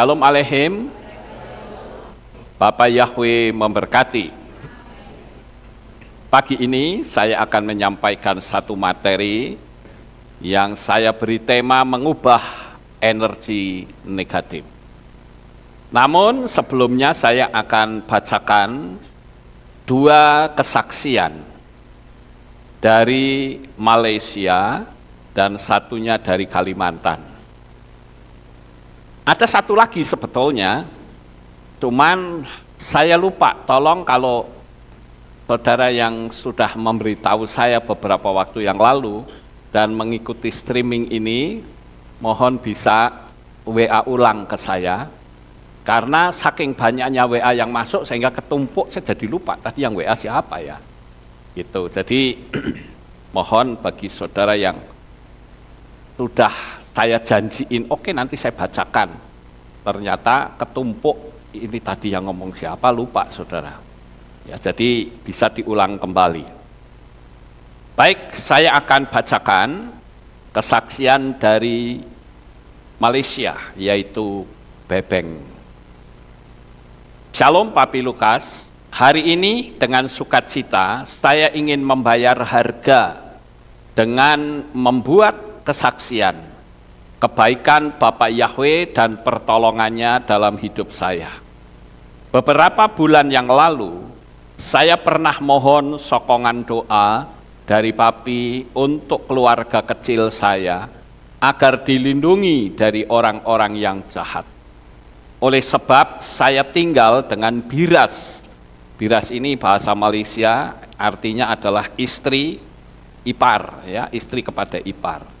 Shalom Alehim, Bapak Yahweh memberkati. Pagi ini saya akan menyampaikan satu materi yang saya beri tema mengubah energi negatif. Namun sebelumnya saya akan bacakan dua kesaksian dari Malaysia dan satunya dari Kalimantan. Ada satu lagi sebetulnya, cuman saya lupa, tolong kalau saudara yang sudah memberitahu saya beberapa waktu yang lalu dan mengikuti streaming ini, mohon bisa WA ulang ke saya, karena saking banyaknya WA yang masuk sehingga ketumpuk saya jadi lupa tadi yang WA siapa ya. Gitu, jadi mohon bagi saudara yang sudah saya janjiin, oke okay, nanti saya bacakan ternyata ketumpuk ini tadi yang ngomong siapa lupa saudara ya jadi bisa diulang kembali baik saya akan bacakan kesaksian dari Malaysia yaitu Bebeng Shalom Papi Lukas hari ini dengan sukacita saya ingin membayar harga dengan membuat kesaksian kebaikan Bapak Yahweh dan pertolongannya dalam hidup saya. Beberapa bulan yang lalu, saya pernah mohon sokongan doa dari papi untuk keluarga kecil saya agar dilindungi dari orang-orang yang jahat. Oleh sebab saya tinggal dengan biras. Biras ini bahasa Malaysia artinya adalah istri ipar ya, istri kepada ipar.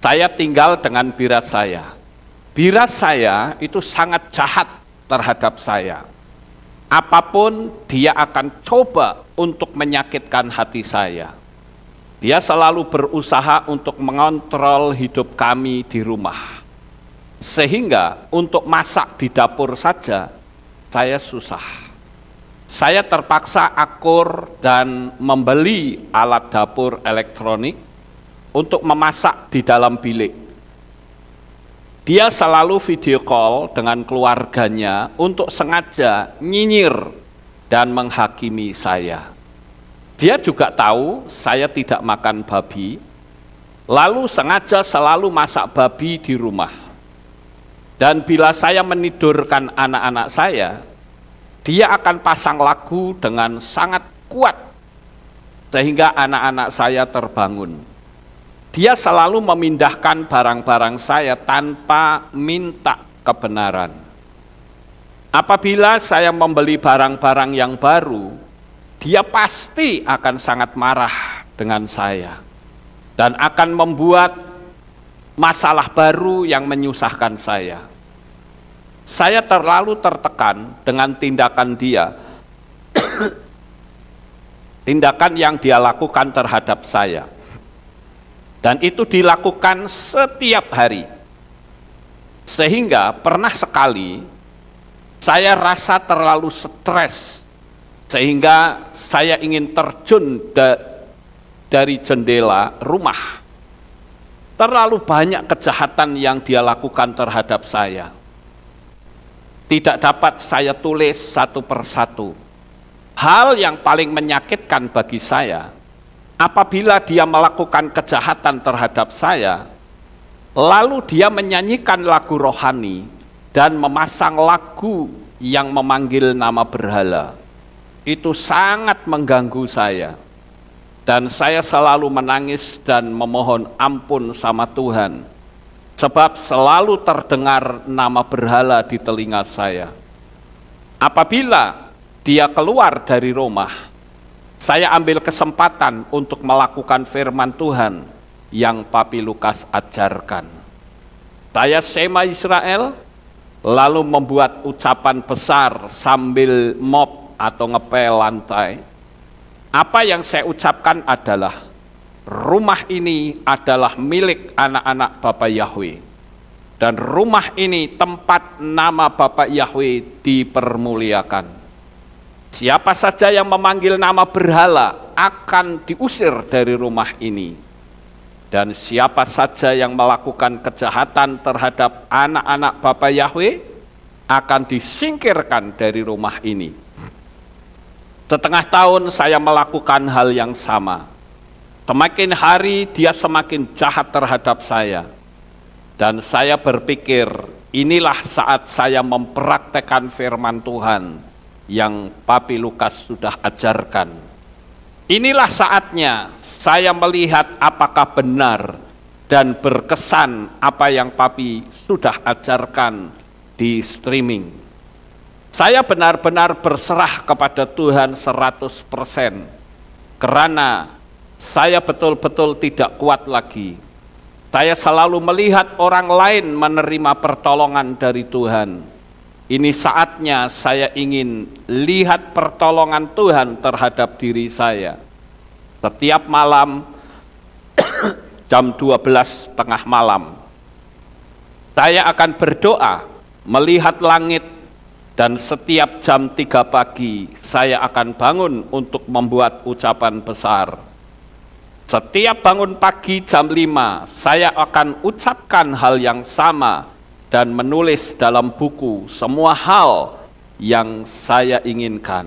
Saya tinggal dengan birat saya. Birat saya itu sangat jahat terhadap saya. Apapun dia akan coba untuk menyakitkan hati saya. Dia selalu berusaha untuk mengontrol hidup kami di rumah. Sehingga untuk masak di dapur saja, saya susah. Saya terpaksa akur dan membeli alat dapur elektronik untuk memasak di dalam bilik. Dia selalu video call dengan keluarganya untuk sengaja nyinyir dan menghakimi saya. Dia juga tahu saya tidak makan babi, lalu sengaja selalu masak babi di rumah. Dan bila saya menidurkan anak-anak saya, dia akan pasang lagu dengan sangat kuat sehingga anak-anak saya terbangun dia selalu memindahkan barang-barang saya tanpa minta kebenaran. Apabila saya membeli barang-barang yang baru, dia pasti akan sangat marah dengan saya dan akan membuat masalah baru yang menyusahkan saya. Saya terlalu tertekan dengan tindakan dia, tindakan yang dia lakukan terhadap saya. Dan itu dilakukan setiap hari. Sehingga pernah sekali saya rasa terlalu stres sehingga saya ingin terjun da dari jendela rumah. Terlalu banyak kejahatan yang dia lakukan terhadap saya. Tidak dapat saya tulis satu persatu. Hal yang paling menyakitkan bagi saya apabila dia melakukan kejahatan terhadap saya, lalu dia menyanyikan lagu rohani dan memasang lagu yang memanggil nama berhala. Itu sangat mengganggu saya. Dan saya selalu menangis dan memohon ampun sama Tuhan. Sebab selalu terdengar nama berhala di telinga saya. Apabila dia keluar dari rumah, saya ambil kesempatan untuk melakukan firman Tuhan yang Papi Lukas ajarkan. Saya sema Israel, lalu membuat ucapan besar sambil mop atau ngepel lantai. Apa yang saya ucapkan adalah, rumah ini adalah milik anak-anak Bapak Yahweh. Dan rumah ini tempat nama Bapak Yahweh dipermuliakan Siapa saja yang memanggil nama berhala akan diusir dari rumah ini. Dan siapa saja yang melakukan kejahatan terhadap anak-anak Bapa Yahweh akan disingkirkan dari rumah ini. Setengah tahun saya melakukan hal yang sama. Semakin hari dia semakin jahat terhadap saya. Dan saya berpikir, inilah saat saya mempraktekkan firman Tuhan yang Papi Lukas sudah ajarkan. Inilah saatnya saya melihat apakah benar dan berkesan apa yang Papi sudah ajarkan di streaming. Saya benar-benar berserah kepada Tuhan 100% karena saya betul-betul tidak kuat lagi. Saya selalu melihat orang lain menerima pertolongan dari Tuhan ini saatnya saya ingin lihat pertolongan Tuhan terhadap diri saya. Setiap malam jam 12 tengah malam saya akan berdoa melihat langit dan setiap jam 3 pagi saya akan bangun untuk membuat ucapan besar. Setiap bangun pagi jam 5 saya akan ucapkan hal yang sama dan menulis dalam buku semua hal yang saya inginkan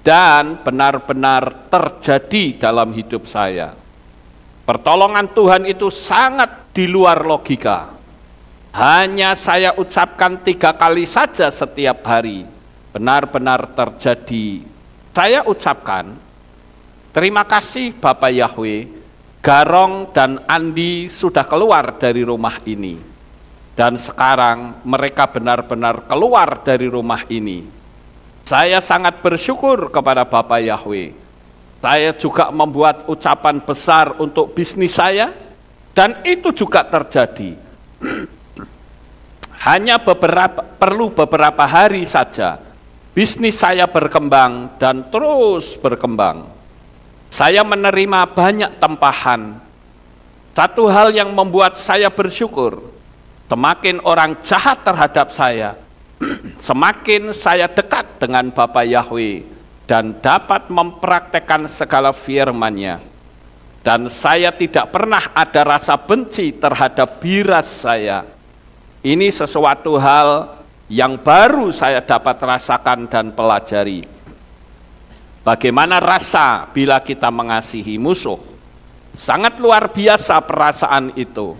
dan benar-benar terjadi dalam hidup saya. Pertolongan Tuhan itu sangat di luar logika. Hanya saya ucapkan tiga kali saja setiap hari. Benar-benar terjadi. Saya ucapkan, terima kasih Bapak Yahweh, Garong dan Andi sudah keluar dari rumah ini dan sekarang mereka benar-benar keluar dari rumah ini. Saya sangat bersyukur kepada Bapak Yahweh. Saya juga membuat ucapan besar untuk bisnis saya, dan itu juga terjadi. Hanya beberapa, perlu beberapa hari saja, bisnis saya berkembang dan terus berkembang. Saya menerima banyak tempahan. Satu hal yang membuat saya bersyukur, Semakin orang jahat terhadap saya, semakin saya dekat dengan Bapa Yahweh dan dapat mempraktekkan segala firman-Nya. Dan saya tidak pernah ada rasa benci terhadap biras saya. Ini sesuatu hal yang baru saya dapat rasakan dan pelajari. Bagaimana rasa bila kita mengasihi musuh? Sangat luar biasa perasaan itu.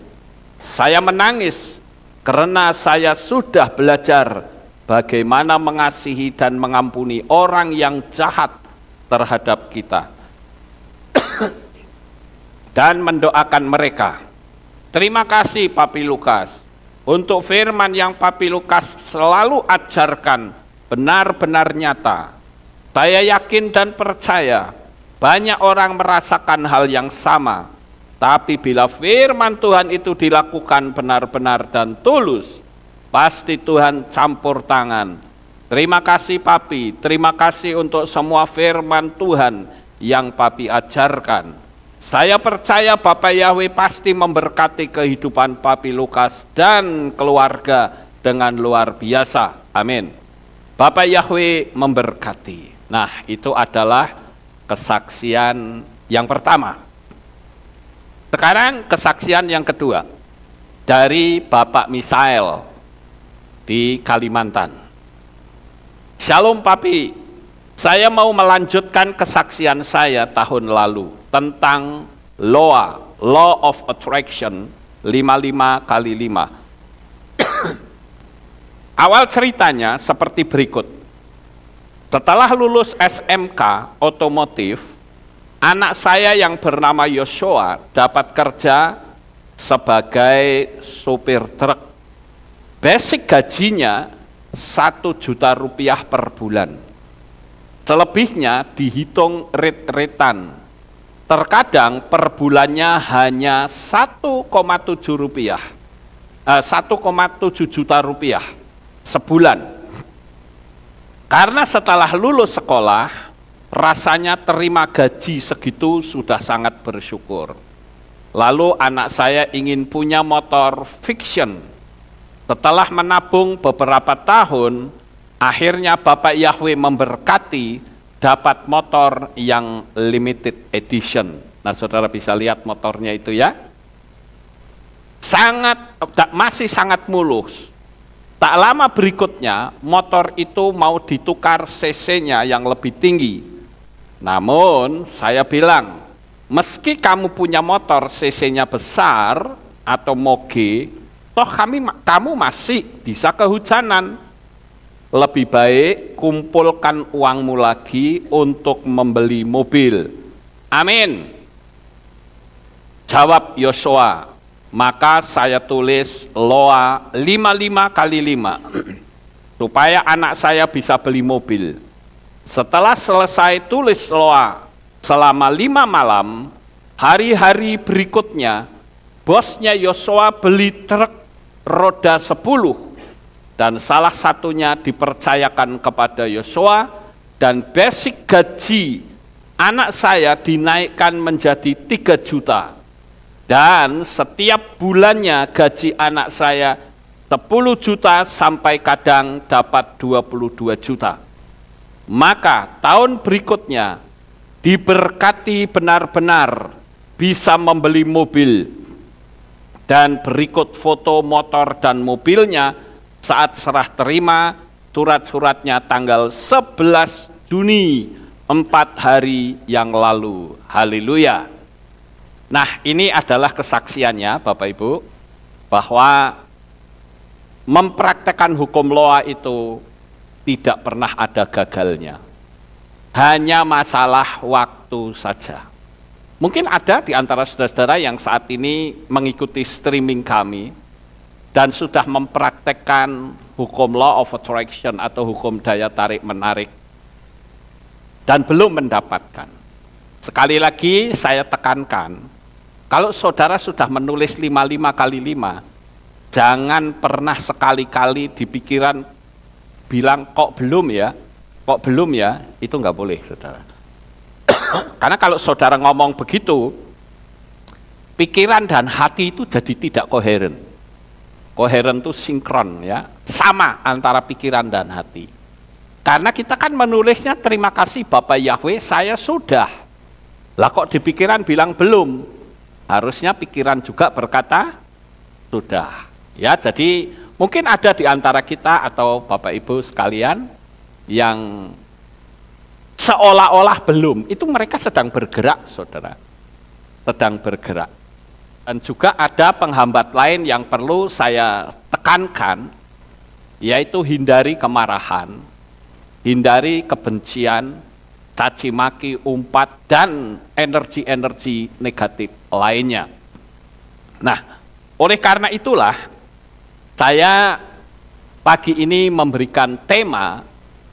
Saya menangis karena saya sudah belajar bagaimana mengasihi dan mengampuni orang yang jahat terhadap kita dan mendoakan mereka. Terima kasih Papi Lukas untuk firman yang Papi Lukas selalu ajarkan benar-benar nyata. Saya yakin dan percaya banyak orang merasakan hal yang sama tapi bila firman Tuhan itu dilakukan benar-benar dan tulus, pasti Tuhan campur tangan. Terima kasih Papi, terima kasih untuk semua firman Tuhan yang Papi ajarkan. Saya percaya Bapak Yahweh pasti memberkati kehidupan Papi Lukas dan keluarga dengan luar biasa. Amin. Bapak Yahweh memberkati. Nah, itu adalah kesaksian yang pertama sekarang kesaksian yang kedua dari Bapak Misael di Kalimantan. Shalom Papi, saya mau melanjutkan kesaksian saya tahun lalu tentang LOA, Law of Attraction 55 kali 5. Awal ceritanya seperti berikut. Setelah lulus SMK otomotif, anak saya yang bernama Yosua dapat kerja sebagai supir truk. Basic gajinya satu juta rupiah per bulan. Selebihnya dihitung rit-ritan. Terkadang per bulannya hanya 1,7 rupiah. 1,7 eh, juta rupiah sebulan. Karena setelah lulus sekolah, rasanya terima gaji segitu sudah sangat bersyukur. Lalu anak saya ingin punya motor fiction. Setelah menabung beberapa tahun, akhirnya Bapak Yahweh memberkati dapat motor yang limited edition. Nah, saudara bisa lihat motornya itu ya. Sangat masih sangat mulus. Tak lama berikutnya, motor itu mau ditukar CC-nya yang lebih tinggi namun saya bilang, meski kamu punya motor CC-nya besar atau moge, toh kami kamu masih bisa kehujanan. Lebih baik kumpulkan uangmu lagi untuk membeli mobil. Amin. Jawab Yosua, maka saya tulis Loa 55 kali 5 supaya anak saya bisa beli mobil. Setelah selesai tulis loa selama lima malam, hari-hari berikutnya, bosnya Yosua beli truk roda sepuluh dan salah satunya dipercayakan kepada Yosua dan basic gaji anak saya dinaikkan menjadi tiga juta dan setiap bulannya gaji anak saya 10 juta sampai kadang dapat 22 juta maka tahun berikutnya diberkati benar-benar bisa membeli mobil dan berikut foto motor dan mobilnya saat serah terima surat-suratnya tanggal 11 Juni empat hari yang lalu. Haleluya. Nah, ini adalah kesaksiannya Bapak Ibu bahwa mempraktekkan hukum loa itu tidak pernah ada gagalnya. Hanya masalah waktu saja. Mungkin ada di antara saudara-saudara yang saat ini mengikuti streaming kami dan sudah mempraktekkan hukum law of attraction atau hukum daya tarik menarik dan belum mendapatkan. Sekali lagi saya tekankan, kalau saudara sudah menulis 55 kali 5, jangan pernah sekali-kali di pikiran bilang kok belum ya, kok belum ya, itu nggak boleh, saudara. Karena kalau saudara ngomong begitu, pikiran dan hati itu jadi tidak koheren. Koheren itu sinkron ya, sama antara pikiran dan hati. Karena kita kan menulisnya terima kasih Bapak Yahweh, saya sudah. Lah kok di pikiran bilang belum? Harusnya pikiran juga berkata sudah. Ya, jadi Mungkin ada di antara kita atau Bapak Ibu sekalian yang seolah-olah belum. Itu mereka sedang bergerak, Saudara. Sedang bergerak. Dan juga ada penghambat lain yang perlu saya tekankan yaitu hindari kemarahan, hindari kebencian, caci maki, umpat dan energi-energi negatif lainnya. Nah, oleh karena itulah saya pagi ini memberikan tema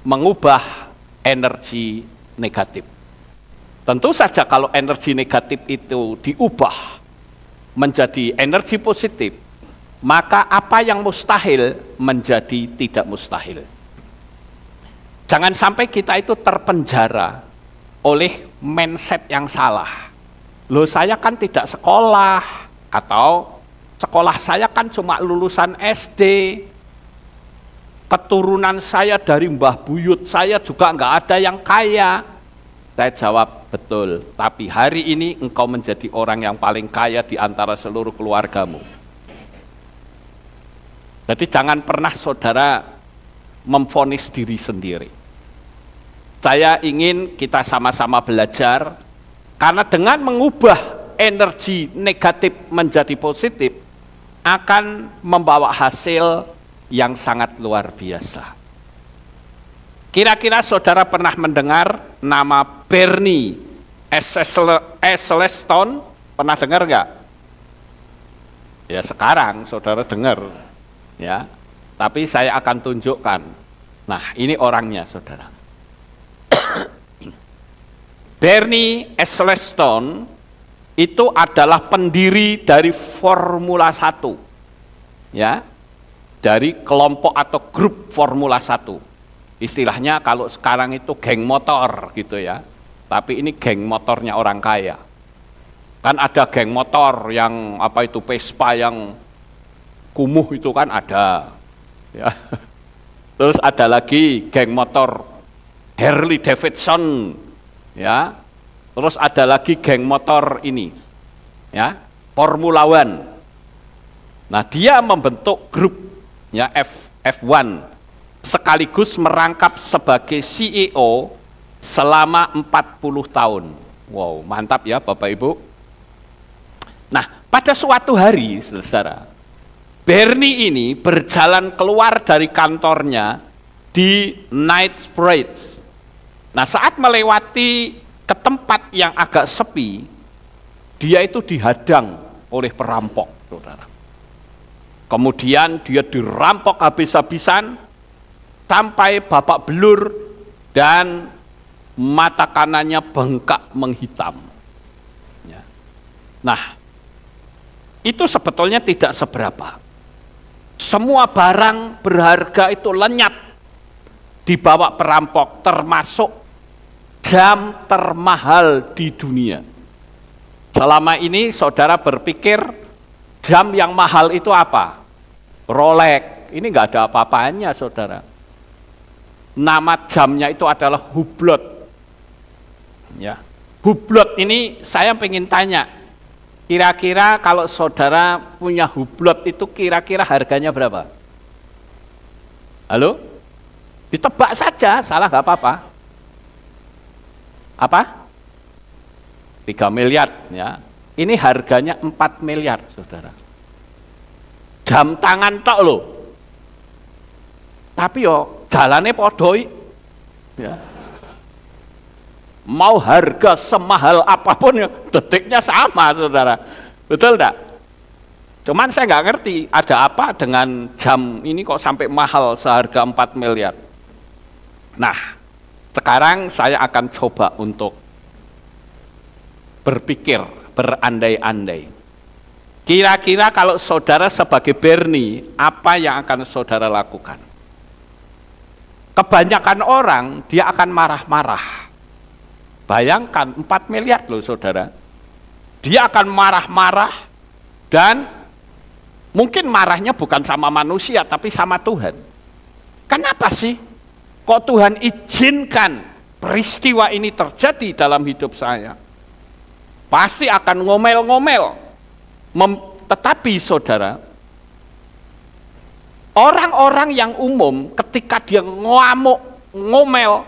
mengubah energi negatif. Tentu saja kalau energi negatif itu diubah menjadi energi positif, maka apa yang mustahil menjadi tidak mustahil. Jangan sampai kita itu terpenjara oleh mindset yang salah. Loh saya kan tidak sekolah atau sekolah saya kan cuma lulusan SD, keturunan saya dari mbah buyut saya juga nggak ada yang kaya. Saya jawab, betul, tapi hari ini engkau menjadi orang yang paling kaya di antara seluruh keluargamu. Jadi jangan pernah saudara memfonis diri sendiri. Saya ingin kita sama-sama belajar, karena dengan mengubah energi negatif menjadi positif, akan membawa hasil yang sangat luar biasa. Kira-kira saudara pernah mendengar nama Bernie Eccleston? Pernah dengar nggak? Ya sekarang saudara dengar, ya. Tapi saya akan tunjukkan. Nah ini orangnya saudara. Bernie Eccleston itu adalah pendiri dari Formula 1. Ya. Dari kelompok atau grup Formula 1. Istilahnya kalau sekarang itu geng motor gitu ya. Tapi ini geng motornya orang kaya. Kan ada geng motor yang apa itu Vespa yang kumuh itu kan ada. Ya. Terus ada lagi geng motor Harley Davidson ya Terus ada lagi geng motor ini, ya, Formula One Nah, dia membentuk grup ya F F1 sekaligus merangkap sebagai CEO selama 40 tahun. Wow, mantap ya Bapak Ibu. Nah, pada suatu hari, saudara, Bernie ini berjalan keluar dari kantornya di Night Knightsbridge. Nah, saat melewati ke tempat yang agak sepi, dia itu dihadang oleh perampok, saudara. Kemudian dia dirampok habis-habisan sampai bapak belur dan mata kanannya bengkak menghitam. Ya. Nah, itu sebetulnya tidak seberapa. Semua barang berharga itu lenyap dibawa perampok termasuk jam termahal di dunia. Selama ini saudara berpikir jam yang mahal itu apa? Rolex. Ini nggak ada apa-apanya saudara. Nama jamnya itu adalah Hublot. Ya. Hublot ini saya ingin tanya, kira-kira kalau saudara punya Hublot itu kira-kira harganya berapa? Halo? Ditebak saja, salah nggak apa-apa apa? 3 miliar ya. Ini harganya 4 miliar, Saudara. Jam tangan tok lo Tapi yo jalannya podoi. Ya. Mau harga semahal apapun ya, detiknya sama, Saudara. Betul enggak? Cuman saya nggak ngerti ada apa dengan jam ini kok sampai mahal seharga 4 miliar. Nah, sekarang saya akan coba untuk berpikir, berandai-andai. Kira-kira kalau saudara sebagai Berni, apa yang akan saudara lakukan? Kebanyakan orang dia akan marah-marah. Bayangkan 4 miliar loh saudara. Dia akan marah-marah dan mungkin marahnya bukan sama manusia tapi sama Tuhan. Kenapa sih Kok Tuhan izinkan peristiwa ini terjadi dalam hidup saya? Pasti akan ngomel-ngomel. Tetapi saudara, orang-orang yang umum ketika dia ngamuk, ngomel,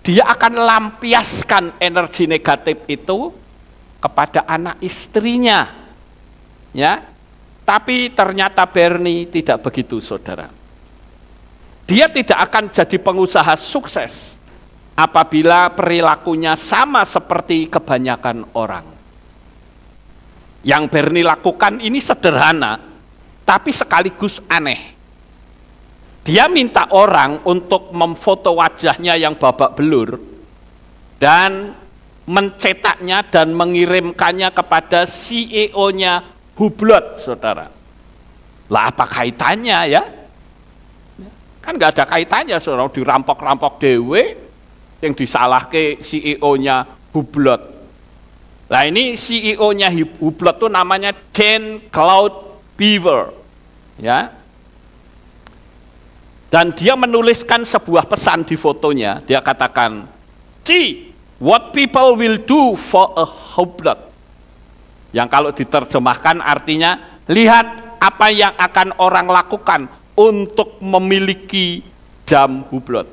dia akan lampiaskan energi negatif itu kepada anak istrinya. Ya. Tapi ternyata Bernie tidak begitu, Saudara. Dia tidak akan jadi pengusaha sukses apabila perilakunya sama seperti kebanyakan orang. Yang Bernie lakukan ini sederhana, tapi sekaligus aneh. Dia minta orang untuk memfoto wajahnya yang babak belur dan mencetaknya dan mengirimkannya kepada CEO-nya Hublot, saudara. Lah apa kaitannya ya? Kan nggak ada kaitannya soal dirampok-rampok dewe yang disalahke CEO-nya Hublot. Nah ini CEO-nya Hublot tuh namanya Jane Cloud Beaver. Ya. Dan dia menuliskan sebuah pesan di fotonya. Dia katakan, "See what people will do for a Hublot." Yang kalau diterjemahkan artinya, lihat apa yang akan orang lakukan untuk memiliki jam hublot.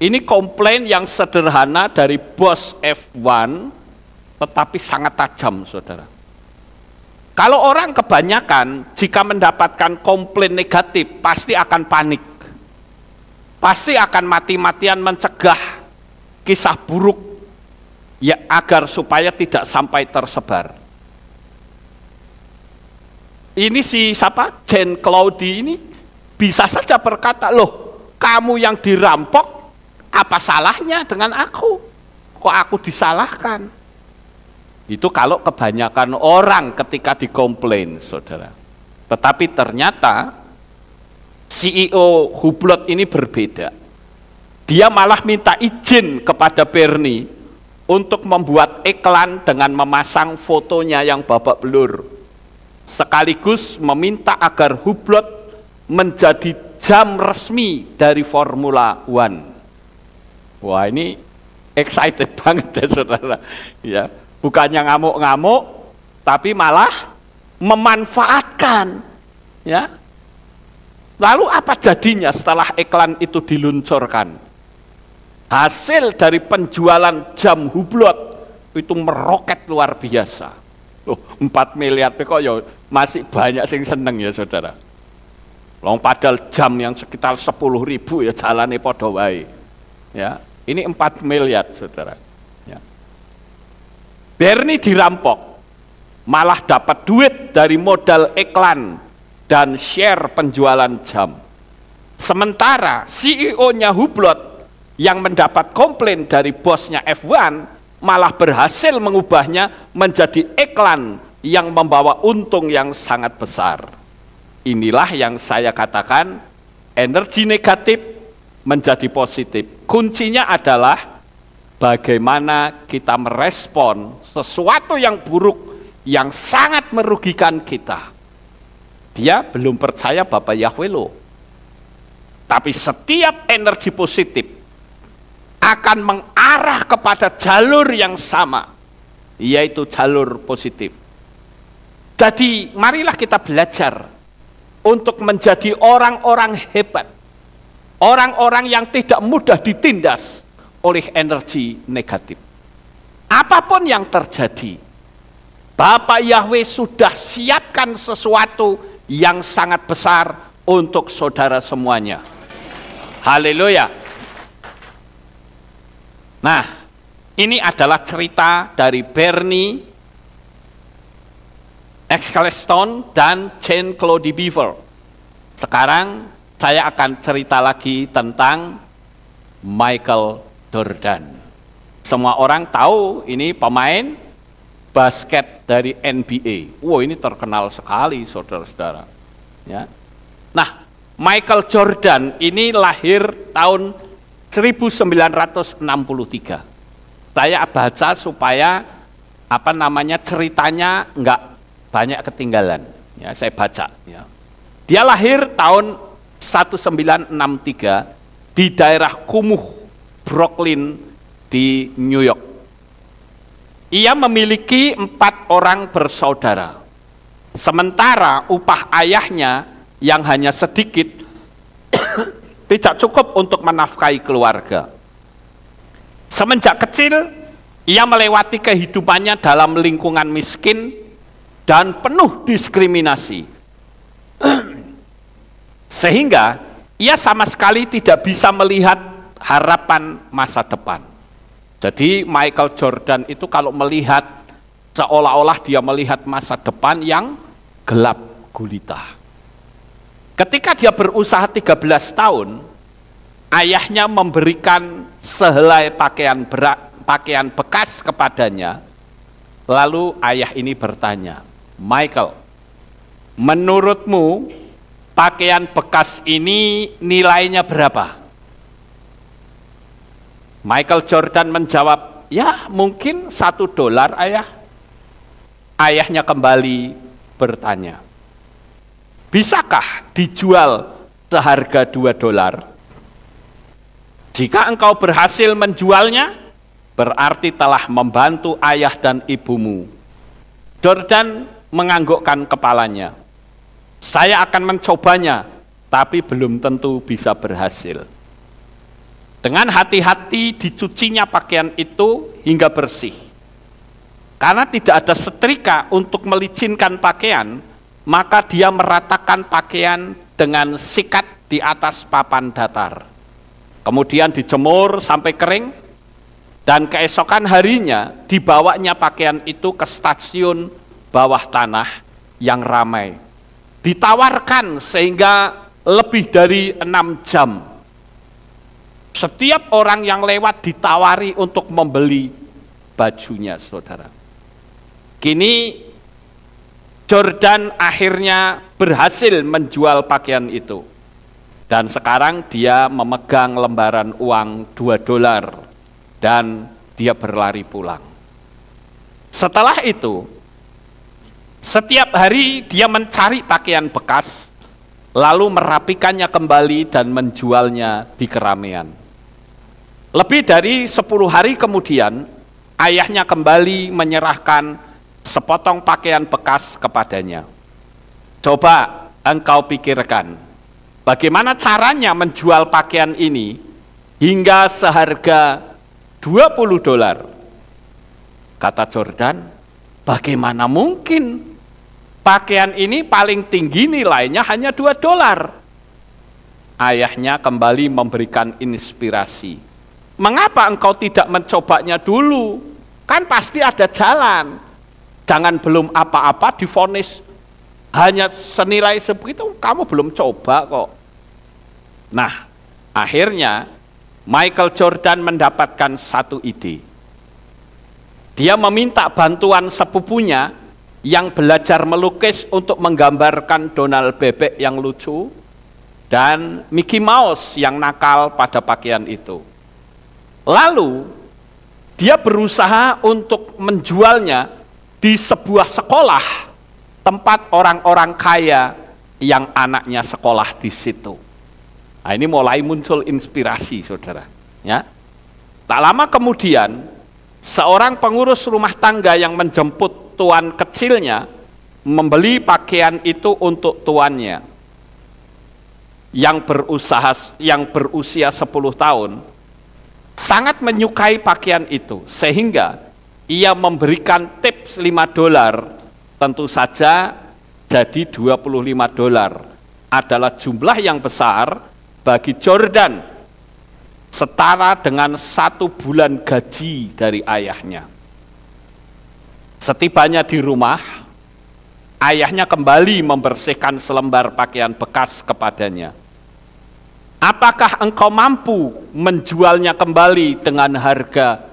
Ini komplain yang sederhana dari bos F1, tetapi sangat tajam, saudara. Kalau orang kebanyakan, jika mendapatkan komplain negatif, pasti akan panik. Pasti akan mati-matian mencegah kisah buruk ya agar supaya tidak sampai tersebar ini si siapa Jen Claudi ini bisa saja berkata loh kamu yang dirampok apa salahnya dengan aku kok aku disalahkan itu kalau kebanyakan orang ketika dikomplain saudara tetapi ternyata CEO Hublot ini berbeda dia malah minta izin kepada Bernie untuk membuat iklan dengan memasang fotonya yang babak belur sekaligus meminta agar Hublot menjadi jam resmi dari Formula One. Wah ini excited banget ya saudara. Ya, bukannya ngamuk-ngamuk, tapi malah memanfaatkan. Ya. Lalu apa jadinya setelah iklan itu diluncurkan? Hasil dari penjualan jam hublot itu meroket luar biasa. 4 miliar kok ya masih banyak yang seneng ya saudara. Long padahal jam yang sekitar 10 ribu ya jalani podo wae. Ya, ini 4 miliar saudara. Ya. Bernie dirampok, malah dapat duit dari modal iklan dan share penjualan jam. Sementara CEO-nya Hublot yang mendapat komplain dari bosnya F1 malah berhasil mengubahnya menjadi iklan yang membawa untung yang sangat besar. Inilah yang saya katakan energi negatif menjadi positif. Kuncinya adalah bagaimana kita merespon sesuatu yang buruk yang sangat merugikan kita. Dia belum percaya Bapak Yahweh loh. Tapi setiap energi positif akan mengarah kepada jalur yang sama, yaitu jalur positif. Jadi, marilah kita belajar untuk menjadi orang-orang hebat, orang-orang yang tidak mudah ditindas oleh energi negatif. Apapun yang terjadi, Bapak Yahweh sudah siapkan sesuatu yang sangat besar untuk saudara semuanya. Haleluya! Nah, ini adalah cerita dari Bernie Ecclestone dan Jane Claude Beaver. Sekarang saya akan cerita lagi tentang Michael Jordan. Semua orang tahu ini pemain basket dari NBA. Wow, ini terkenal sekali saudara-saudara. Ya. Nah, Michael Jordan ini lahir tahun 1963. Saya baca supaya apa namanya ceritanya nggak banyak ketinggalan. Ya, saya baca. Ya. Dia lahir tahun 1963 di daerah Kumuh, Brooklyn di New York. Ia memiliki empat orang bersaudara. Sementara upah ayahnya yang hanya sedikit tidak cukup untuk menafkahi keluarga. Semenjak kecil, ia melewati kehidupannya dalam lingkungan miskin dan penuh diskriminasi. Sehingga ia sama sekali tidak bisa melihat harapan masa depan. Jadi Michael Jordan itu kalau melihat seolah-olah dia melihat masa depan yang gelap gulita. Ketika dia berusaha 13 tahun, ayahnya memberikan sehelai pakaian berak, pakaian bekas kepadanya. Lalu ayah ini bertanya, Michael, menurutmu pakaian bekas ini nilainya berapa? Michael Jordan menjawab, ya mungkin satu dolar ayah. Ayahnya kembali bertanya, Bisakah dijual seharga 2 dolar? Jika engkau berhasil menjualnya, berarti telah membantu ayah dan ibumu. Jordan menganggukkan kepalanya. Saya akan mencobanya, tapi belum tentu bisa berhasil. Dengan hati-hati dicucinya pakaian itu hingga bersih. Karena tidak ada setrika untuk melicinkan pakaian, maka dia meratakan pakaian dengan sikat di atas papan datar. Kemudian dijemur sampai kering, dan keesokan harinya dibawanya pakaian itu ke stasiun bawah tanah yang ramai. Ditawarkan sehingga lebih dari enam jam. Setiap orang yang lewat ditawari untuk membeli bajunya, saudara. Kini Jordan akhirnya berhasil menjual pakaian itu. Dan sekarang dia memegang lembaran uang 2 dolar dan dia berlari pulang. Setelah itu, setiap hari dia mencari pakaian bekas, lalu merapikannya kembali dan menjualnya di keramaian. Lebih dari 10 hari kemudian, ayahnya kembali menyerahkan sepotong pakaian bekas kepadanya. Coba engkau pikirkan, bagaimana caranya menjual pakaian ini hingga seharga 20 dolar. Kata Jordan, bagaimana mungkin pakaian ini paling tinggi nilainya hanya 2 dolar. Ayahnya kembali memberikan inspirasi. Mengapa engkau tidak mencobanya dulu? Kan pasti ada jalan jangan belum apa-apa difonis hanya senilai sebegitu kamu belum coba kok nah akhirnya Michael Jordan mendapatkan satu ide dia meminta bantuan sepupunya yang belajar melukis untuk menggambarkan Donald Bebek yang lucu dan Mickey Mouse yang nakal pada pakaian itu. Lalu dia berusaha untuk menjualnya di sebuah sekolah tempat orang-orang kaya yang anaknya sekolah di situ. Nah, ini mulai muncul inspirasi, saudara. Ya, tak lama kemudian seorang pengurus rumah tangga yang menjemput tuan kecilnya membeli pakaian itu untuk tuannya yang berusaha yang berusia 10 tahun sangat menyukai pakaian itu sehingga ia memberikan tips 5 dolar, tentu saja jadi 25 dolar. Adalah jumlah yang besar bagi Jordan, setara dengan satu bulan gaji dari ayahnya. Setibanya di rumah, ayahnya kembali membersihkan selembar pakaian bekas kepadanya. Apakah engkau mampu menjualnya kembali dengan harga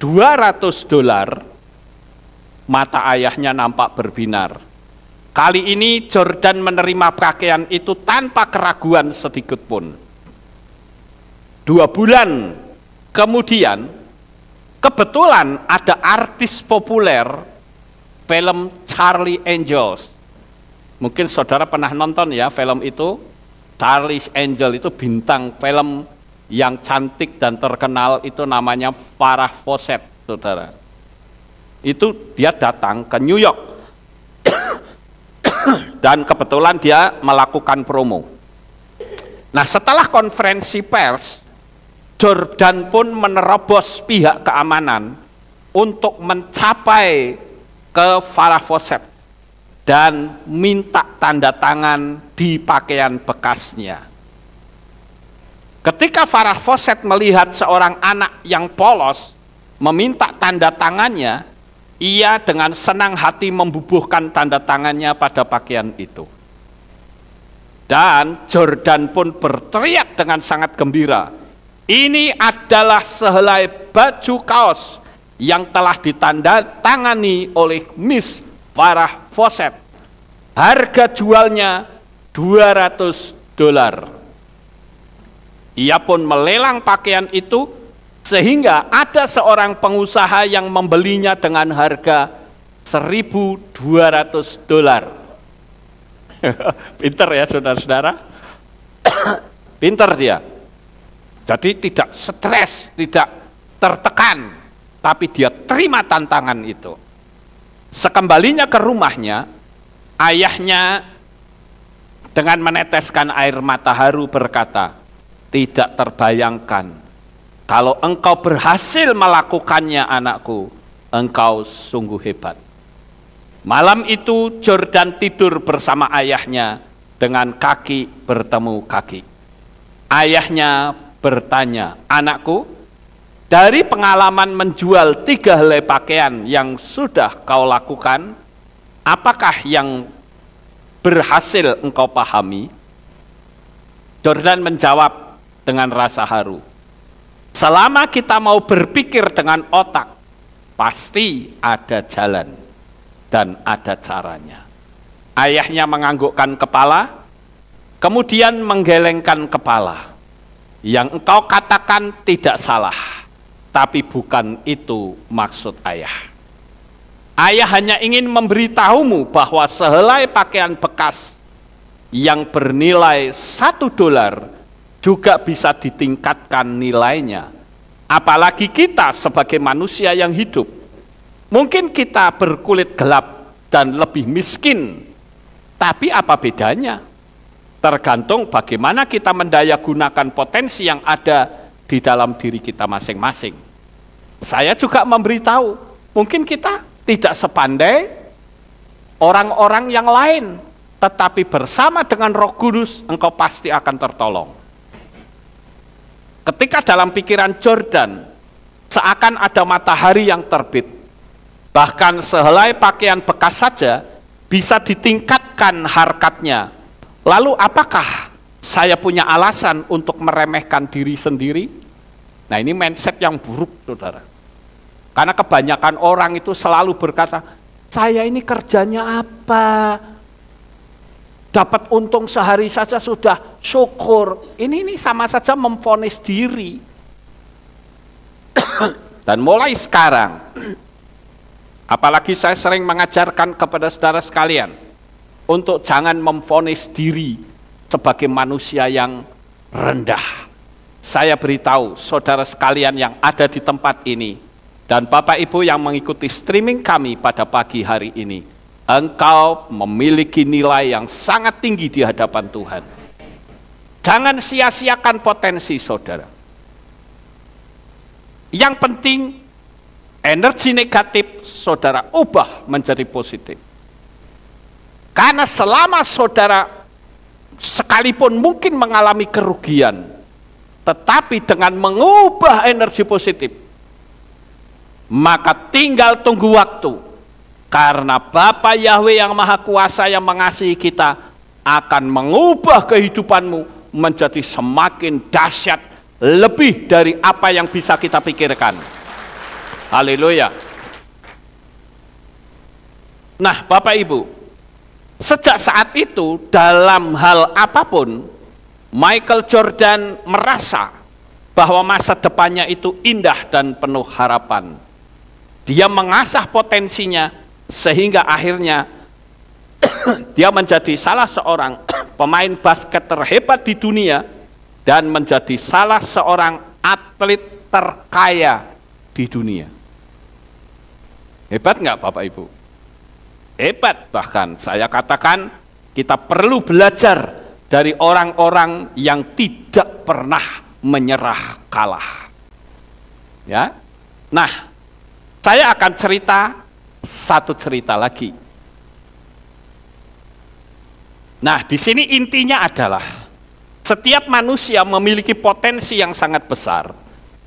200 dolar, mata ayahnya nampak berbinar. Kali ini Jordan menerima pakaian itu tanpa keraguan sedikit pun. Dua bulan kemudian, kebetulan ada artis populer film Charlie Angels. Mungkin saudara pernah nonton ya film itu. Charlie Angel itu bintang film yang cantik dan terkenal itu namanya Farah Fawcett, saudara. Itu dia datang ke New York dan kebetulan dia melakukan promo. Nah setelah konferensi pers, Jordan pun menerobos pihak keamanan untuk mencapai ke Farah Fawcett dan minta tanda tangan di pakaian bekasnya Ketika Farah Foset melihat seorang anak yang polos meminta tanda tangannya, ia dengan senang hati membubuhkan tanda tangannya pada pakaian itu. Dan Jordan pun berteriak dengan sangat gembira, ini adalah sehelai baju kaos yang telah ditandatangani oleh Miss Farah Foset. Harga jualnya 200 dolar. Ia pun melelang pakaian itu sehingga ada seorang pengusaha yang membelinya dengan harga 1200 dolar. Pinter ya saudara-saudara. Pinter dia. Jadi tidak stres, tidak tertekan, tapi dia terima tantangan itu. Sekembalinya ke rumahnya, ayahnya dengan meneteskan air mata haru berkata, tidak terbayangkan. Kalau engkau berhasil melakukannya anakku, engkau sungguh hebat. Malam itu Jordan tidur bersama ayahnya dengan kaki bertemu kaki. Ayahnya bertanya, anakku, dari pengalaman menjual tiga helai pakaian yang sudah kau lakukan, apakah yang berhasil engkau pahami? Jordan menjawab, dengan rasa haru. Selama kita mau berpikir dengan otak, pasti ada jalan dan ada caranya. Ayahnya menganggukkan kepala, kemudian menggelengkan kepala. Yang engkau katakan tidak salah, tapi bukan itu maksud ayah. Ayah hanya ingin memberitahumu bahwa sehelai pakaian bekas yang bernilai satu dolar juga bisa ditingkatkan nilainya. Apalagi kita sebagai manusia yang hidup. Mungkin kita berkulit gelap dan lebih miskin, tapi apa bedanya? Tergantung bagaimana kita mendaya gunakan potensi yang ada di dalam diri kita masing-masing. Saya juga memberitahu, mungkin kita tidak sepandai orang-orang yang lain, tetapi bersama dengan Roh Kudus engkau pasti akan tertolong. Ketika dalam pikiran Jordan seakan ada matahari yang terbit, bahkan sehelai pakaian bekas saja bisa ditingkatkan harkatnya. Lalu apakah saya punya alasan untuk meremehkan diri sendiri? Nah ini mindset yang buruk saudara. Karena kebanyakan orang itu selalu berkata, saya ini kerjanya apa? dapat untung sehari saja sudah syukur. Ini ini sama saja memfonis diri. Dan mulai sekarang, apalagi saya sering mengajarkan kepada saudara sekalian untuk jangan memfonis diri sebagai manusia yang rendah. Saya beritahu saudara sekalian yang ada di tempat ini dan Bapak Ibu yang mengikuti streaming kami pada pagi hari ini engkau memiliki nilai yang sangat tinggi di hadapan Tuhan. Jangan sia-siakan potensi saudara. Yang penting, energi negatif saudara ubah menjadi positif. Karena selama saudara sekalipun mungkin mengalami kerugian, tetapi dengan mengubah energi positif, maka tinggal tunggu waktu karena Bapa Yahweh yang Maha Kuasa yang mengasihi kita akan mengubah kehidupanmu menjadi semakin dahsyat lebih dari apa yang bisa kita pikirkan. Haleluya. Nah, Bapak Ibu, sejak saat itu dalam hal apapun Michael Jordan merasa bahwa masa depannya itu indah dan penuh harapan. Dia mengasah potensinya sehingga akhirnya dia menjadi salah seorang pemain basket terhebat di dunia dan menjadi salah seorang atlet terkaya di dunia. Hebat nggak Bapak Ibu? Hebat bahkan saya katakan kita perlu belajar dari orang-orang yang tidak pernah menyerah kalah. Ya. Nah, saya akan cerita satu cerita lagi. Nah, di sini intinya adalah setiap manusia memiliki potensi yang sangat besar.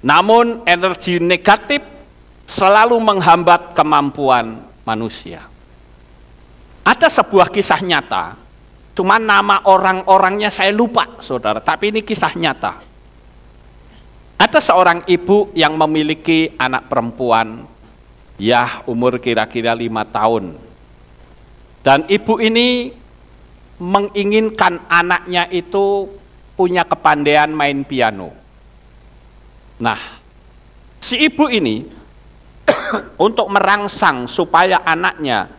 Namun energi negatif selalu menghambat kemampuan manusia. Ada sebuah kisah nyata, cuman nama orang-orangnya saya lupa, saudara. Tapi ini kisah nyata. Ada seorang ibu yang memiliki anak perempuan Ya umur kira-kira lima tahun. Dan ibu ini menginginkan anaknya itu punya kepandaian main piano. Nah, si ibu ini untuk merangsang supaya anaknya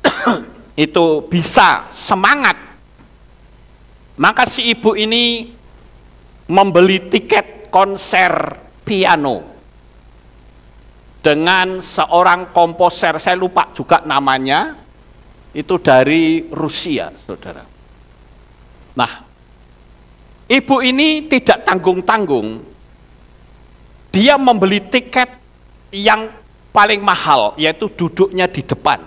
itu bisa semangat, maka si ibu ini membeli tiket konser piano dengan seorang komposer, saya lupa juga namanya, itu dari Rusia, saudara. Nah, ibu ini tidak tanggung-tanggung, dia membeli tiket yang paling mahal, yaitu duduknya di depan.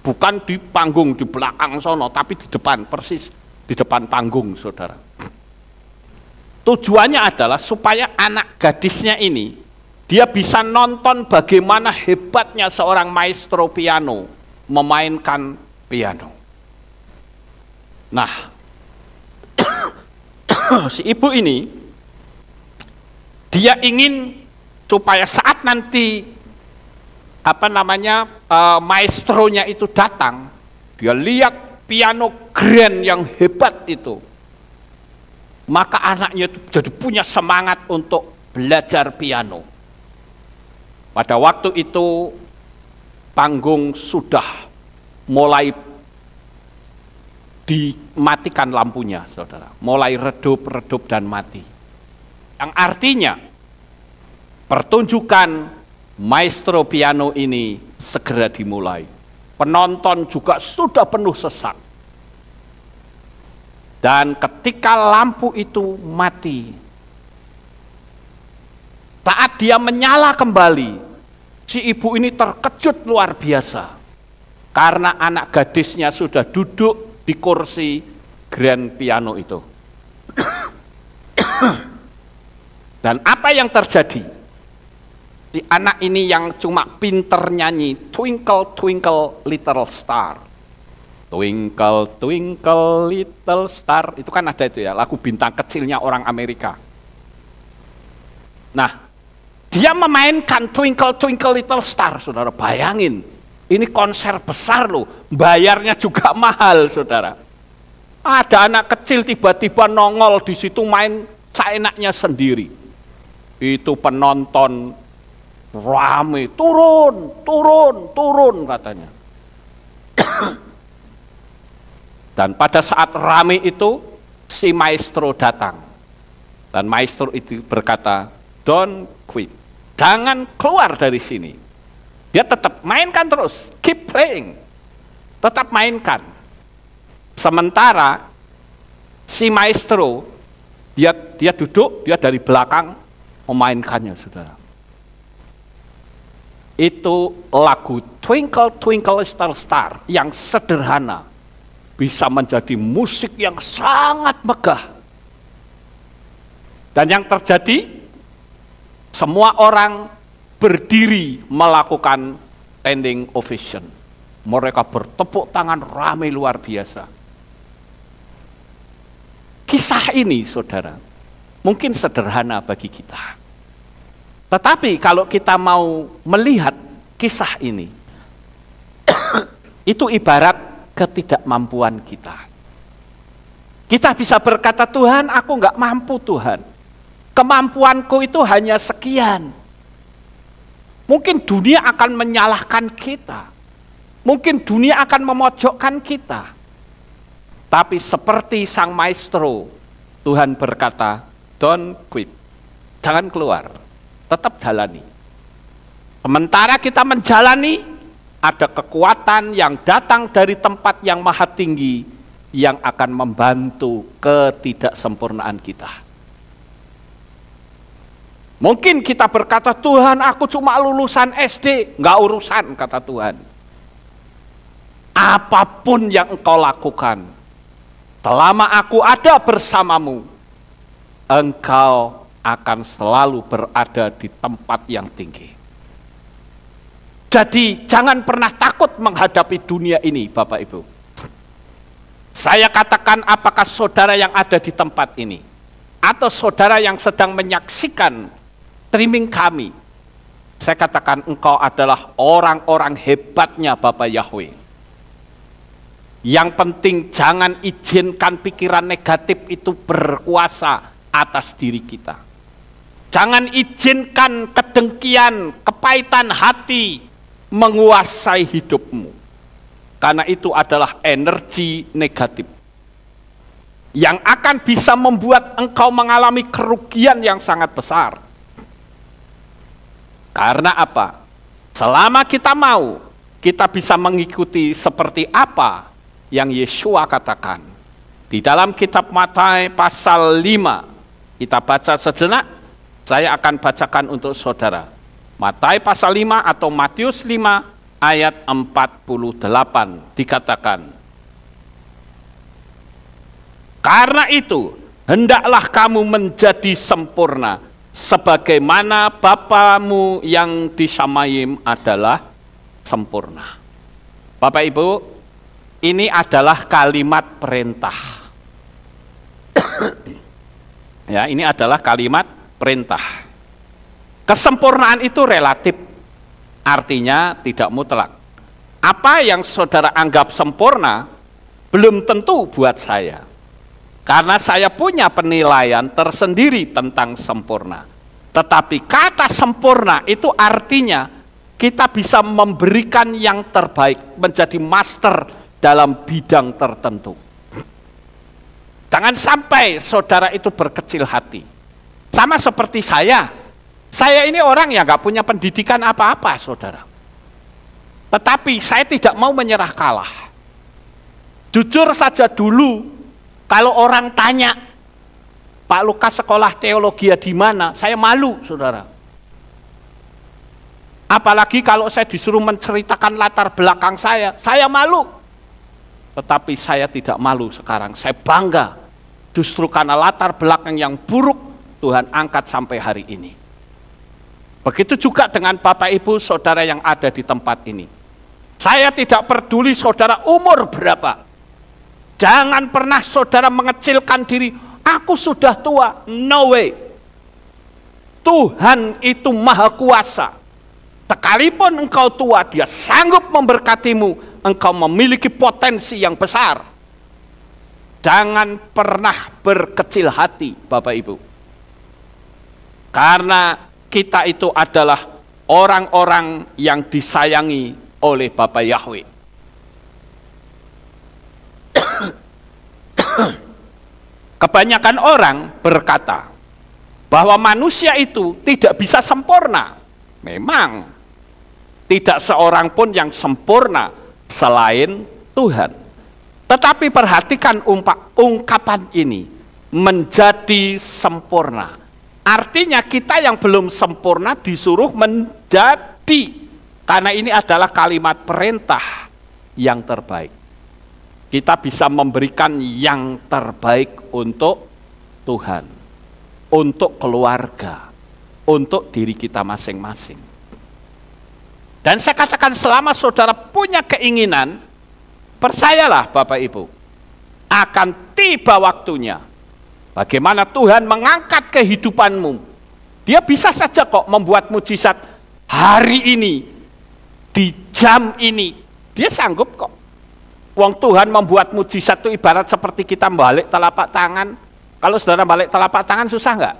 Bukan di panggung, di belakang sono, tapi di depan, persis di depan panggung, saudara. Tujuannya adalah supaya anak gadisnya ini dia bisa nonton bagaimana hebatnya seorang maestro piano memainkan piano. Nah, si ibu ini dia ingin supaya saat nanti apa namanya uh, maestronya itu datang, dia lihat piano grand yang hebat itu, maka anaknya itu jadi punya semangat untuk belajar piano. Pada waktu itu panggung sudah mulai dimatikan lampunya, saudara. Mulai redup-redup dan mati. Yang artinya, pertunjukan maestro piano ini segera dimulai. Penonton juga sudah penuh sesak. Dan ketika lampu itu mati, saat dia menyala kembali, si ibu ini terkejut luar biasa. Karena anak gadisnya sudah duduk di kursi grand piano itu. Dan apa yang terjadi? Si anak ini yang cuma pinter nyanyi, twinkle twinkle little star. Twinkle, twinkle, little star. Itu kan ada itu ya, lagu bintang kecilnya orang Amerika. Nah, dia memainkan Twinkle Twinkle Little Star, saudara bayangin. Ini konser besar loh, bayarnya juga mahal, saudara. Ada anak kecil tiba-tiba nongol di situ main seenaknya sendiri. Itu penonton rame, turun, turun, turun katanya. Dan pada saat rame itu, si maestro datang. Dan maestro itu berkata, don't quit. Jangan keluar dari sini. Dia tetap mainkan terus, keep playing. Tetap mainkan. Sementara si maestro dia dia duduk, dia dari belakang memainkannya, Saudara. Itu lagu Twinkle Twinkle Star Star yang sederhana bisa menjadi musik yang sangat megah. Dan yang terjadi semua orang berdiri melakukan standing ovation. Mereka bertepuk tangan ramai luar biasa. Kisah ini, saudara, mungkin sederhana bagi kita. Tetapi kalau kita mau melihat kisah ini, itu ibarat ketidakmampuan kita. Kita bisa berkata, Tuhan, aku nggak mampu Tuhan kemampuanku itu hanya sekian. Mungkin dunia akan menyalahkan kita. Mungkin dunia akan memojokkan kita. Tapi seperti sang maestro, Tuhan berkata, don't quit. Jangan keluar, tetap jalani. Sementara kita menjalani, ada kekuatan yang datang dari tempat yang maha tinggi yang akan membantu ketidaksempurnaan kita. Mungkin kita berkata, Tuhan aku cuma lulusan SD, nggak urusan kata Tuhan. Apapun yang engkau lakukan, selama aku ada bersamamu, engkau akan selalu berada di tempat yang tinggi. Jadi jangan pernah takut menghadapi dunia ini Bapak Ibu. Saya katakan apakah saudara yang ada di tempat ini atau saudara yang sedang menyaksikan streaming kami. Saya katakan engkau adalah orang-orang hebatnya Bapak Yahweh. Yang penting jangan izinkan pikiran negatif itu berkuasa atas diri kita. Jangan izinkan kedengkian, kepahitan hati menguasai hidupmu. Karena itu adalah energi negatif. Yang akan bisa membuat engkau mengalami kerugian yang sangat besar karena apa? Selama kita mau, kita bisa mengikuti seperti apa yang Yeshua katakan. Di dalam kitab Matai pasal 5, kita baca sejenak, saya akan bacakan untuk saudara. Matai pasal 5 atau Matius 5 ayat 48 dikatakan, Karena itu, hendaklah kamu menjadi sempurna sebagaimana Bapamu yang di Samayim adalah sempurna. Bapak Ibu, ini adalah kalimat perintah. ya, ini adalah kalimat perintah. Kesempurnaan itu relatif, artinya tidak mutlak. Apa yang saudara anggap sempurna belum tentu buat saya. Karena saya punya penilaian tersendiri tentang sempurna. Tetapi kata sempurna itu artinya kita bisa memberikan yang terbaik, menjadi master dalam bidang tertentu. Jangan sampai saudara itu berkecil hati. Sama seperti saya. Saya ini orang yang gak punya pendidikan apa-apa, saudara. Tetapi saya tidak mau menyerah kalah. Jujur saja dulu, kalau orang tanya, Pak Lukas sekolah teologi ya di mana? Saya malu, saudara. Apalagi kalau saya disuruh menceritakan latar belakang saya, saya malu. Tetapi saya tidak malu sekarang, saya bangga. Justru karena latar belakang yang buruk, Tuhan angkat sampai hari ini. Begitu juga dengan Bapak Ibu, saudara yang ada di tempat ini. Saya tidak peduli saudara umur berapa. Jangan pernah saudara mengecilkan diri. Aku sudah tua. No way. Tuhan itu maha kuasa. Sekalipun engkau tua, dia sanggup memberkatimu. Engkau memiliki potensi yang besar. Jangan pernah berkecil hati, Bapak Ibu. Karena kita itu adalah orang-orang yang disayangi oleh Bapak Yahweh. Kebanyakan orang berkata bahwa manusia itu tidak bisa sempurna. Memang tidak seorang pun yang sempurna selain Tuhan. Tetapi perhatikan umpak, ungkapan ini menjadi sempurna. Artinya kita yang belum sempurna disuruh menjadi karena ini adalah kalimat perintah yang terbaik kita bisa memberikan yang terbaik untuk Tuhan, untuk keluarga, untuk diri kita masing-masing. Dan saya katakan selama saudara punya keinginan, percayalah Bapak Ibu, akan tiba waktunya. Bagaimana Tuhan mengangkat kehidupanmu. Dia bisa saja kok membuat mujizat hari ini, di jam ini. Dia sanggup kok. Wong Tuhan membuat mujizat itu ibarat seperti kita balik telapak tangan. Kalau saudara balik telapak tangan susah nggak?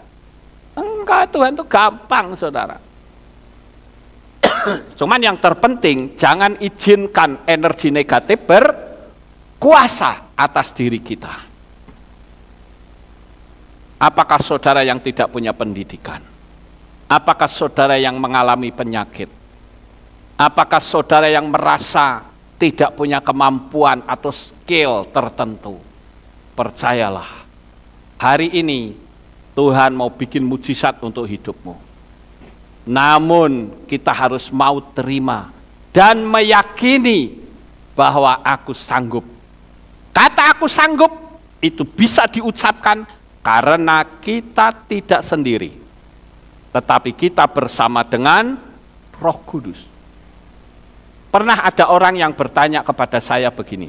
Enggak, Tuhan itu gampang saudara. Cuman yang terpenting jangan izinkan energi negatif berkuasa atas diri kita. Apakah saudara yang tidak punya pendidikan? Apakah saudara yang mengalami penyakit? Apakah saudara yang merasa tidak punya kemampuan atau skill tertentu. Percayalah, hari ini Tuhan mau bikin mujizat untuk hidupmu. Namun kita harus mau terima dan meyakini bahwa aku sanggup. Kata aku sanggup itu bisa diucapkan karena kita tidak sendiri. Tetapi kita bersama dengan Roh Kudus. Pernah ada orang yang bertanya kepada saya begini,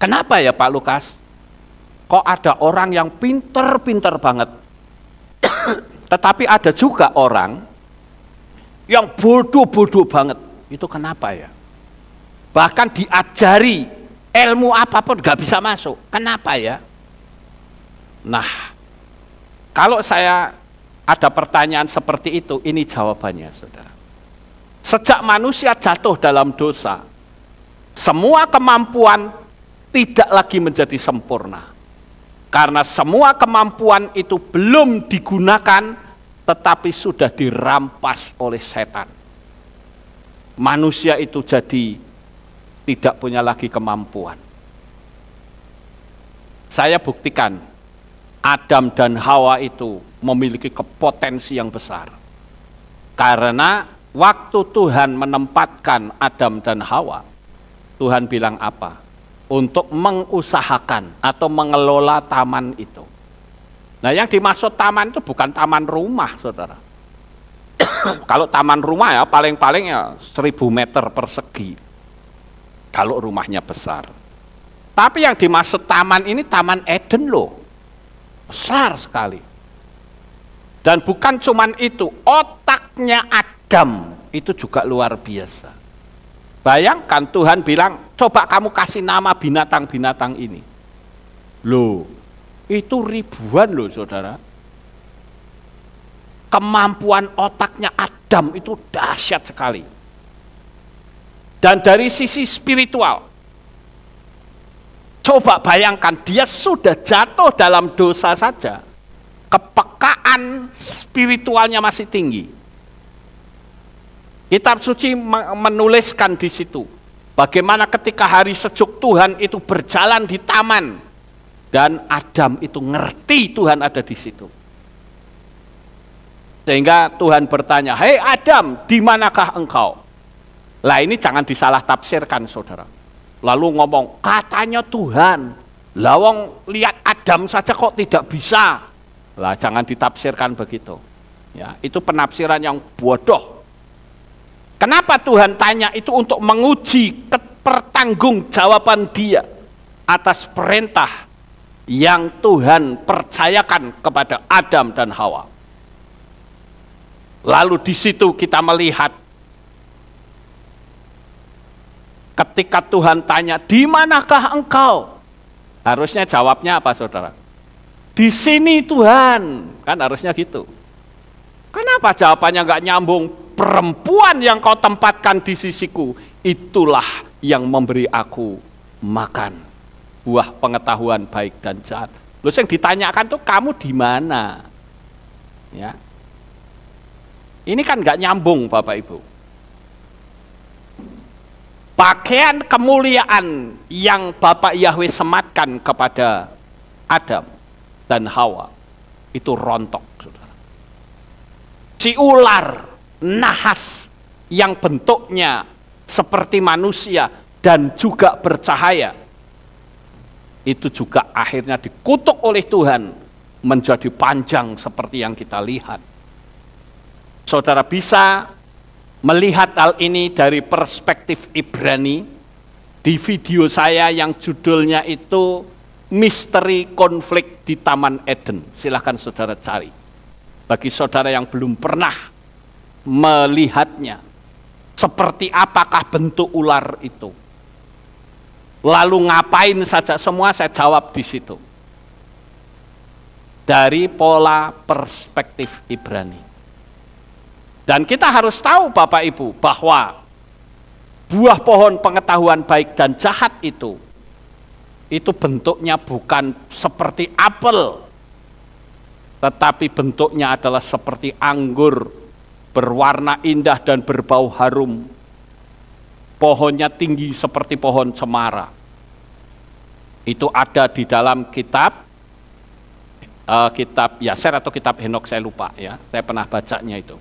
kenapa ya Pak Lukas? Kok ada orang yang pinter-pinter banget, tetapi ada juga orang yang bodoh-bodoh banget. Itu kenapa ya? Bahkan diajari ilmu apapun gak bisa masuk. Kenapa ya? Nah, kalau saya ada pertanyaan seperti itu, ini jawabannya, saudara Sejak manusia jatuh dalam dosa, semua kemampuan tidak lagi menjadi sempurna. Karena semua kemampuan itu belum digunakan tetapi sudah dirampas oleh setan. Manusia itu jadi tidak punya lagi kemampuan. Saya buktikan Adam dan Hawa itu memiliki kepotensi yang besar. Karena waktu Tuhan menempatkan Adam dan Hawa, Tuhan bilang apa? Untuk mengusahakan atau mengelola taman itu. Nah yang dimaksud taman itu bukan taman rumah, saudara. Kalau taman rumah ya paling-paling ya seribu meter persegi. Kalau rumahnya besar. Tapi yang dimaksud taman ini taman Eden loh. Besar sekali. Dan bukan cuman itu, otaknya Adam dendam itu juga luar biasa. Bayangkan Tuhan bilang, coba kamu kasih nama binatang-binatang ini. Loh, itu ribuan loh saudara. Kemampuan otaknya Adam itu dahsyat sekali. Dan dari sisi spiritual, coba bayangkan dia sudah jatuh dalam dosa saja. Kepekaan spiritualnya masih tinggi Kitab suci menuliskan di situ bagaimana ketika hari sejuk Tuhan itu berjalan di taman dan Adam itu ngerti Tuhan ada di situ. Sehingga Tuhan bertanya, "Hei Adam, di manakah engkau?" Lah ini jangan disalah tafsirkan, Saudara. Lalu ngomong, "Katanya Tuhan." wong lihat Adam saja kok tidak bisa. Lah jangan ditafsirkan begitu. Ya, itu penafsiran yang bodoh Kenapa Tuhan tanya itu untuk menguji pertanggung jawaban dia atas perintah yang Tuhan percayakan kepada Adam dan Hawa. Lalu di situ kita melihat ketika Tuhan tanya, "Di manakah engkau?" Harusnya jawabnya apa, Saudara? Di sini Tuhan. Kan harusnya gitu. Kenapa jawabannya nggak nyambung? perempuan yang kau tempatkan di sisiku, itulah yang memberi aku makan buah pengetahuan baik dan jahat. Lalu yang ditanyakan tuh kamu di mana? Ya. Ini kan nggak nyambung Bapak Ibu. Pakaian kemuliaan yang Bapak Yahweh sematkan kepada Adam dan Hawa itu rontok. Saudara. Si ular nahas yang bentuknya seperti manusia dan juga bercahaya itu juga akhirnya dikutuk oleh Tuhan menjadi panjang seperti yang kita lihat. Saudara bisa melihat hal ini dari perspektif Ibrani di video saya yang judulnya itu Misteri Konflik di Taman Eden. Silahkan saudara cari. Bagi saudara yang belum pernah melihatnya. Seperti apakah bentuk ular itu? Lalu ngapain saja semua saya jawab di situ. Dari pola perspektif Ibrani. Dan kita harus tahu Bapak Ibu bahwa buah pohon pengetahuan baik dan jahat itu itu bentuknya bukan seperti apel tetapi bentuknya adalah seperti anggur berwarna indah dan berbau harum. Pohonnya tinggi seperti pohon cemara. Itu ada di dalam kitab uh, kitab Yaser atau kitab Henok saya lupa ya. Saya pernah bacanya itu.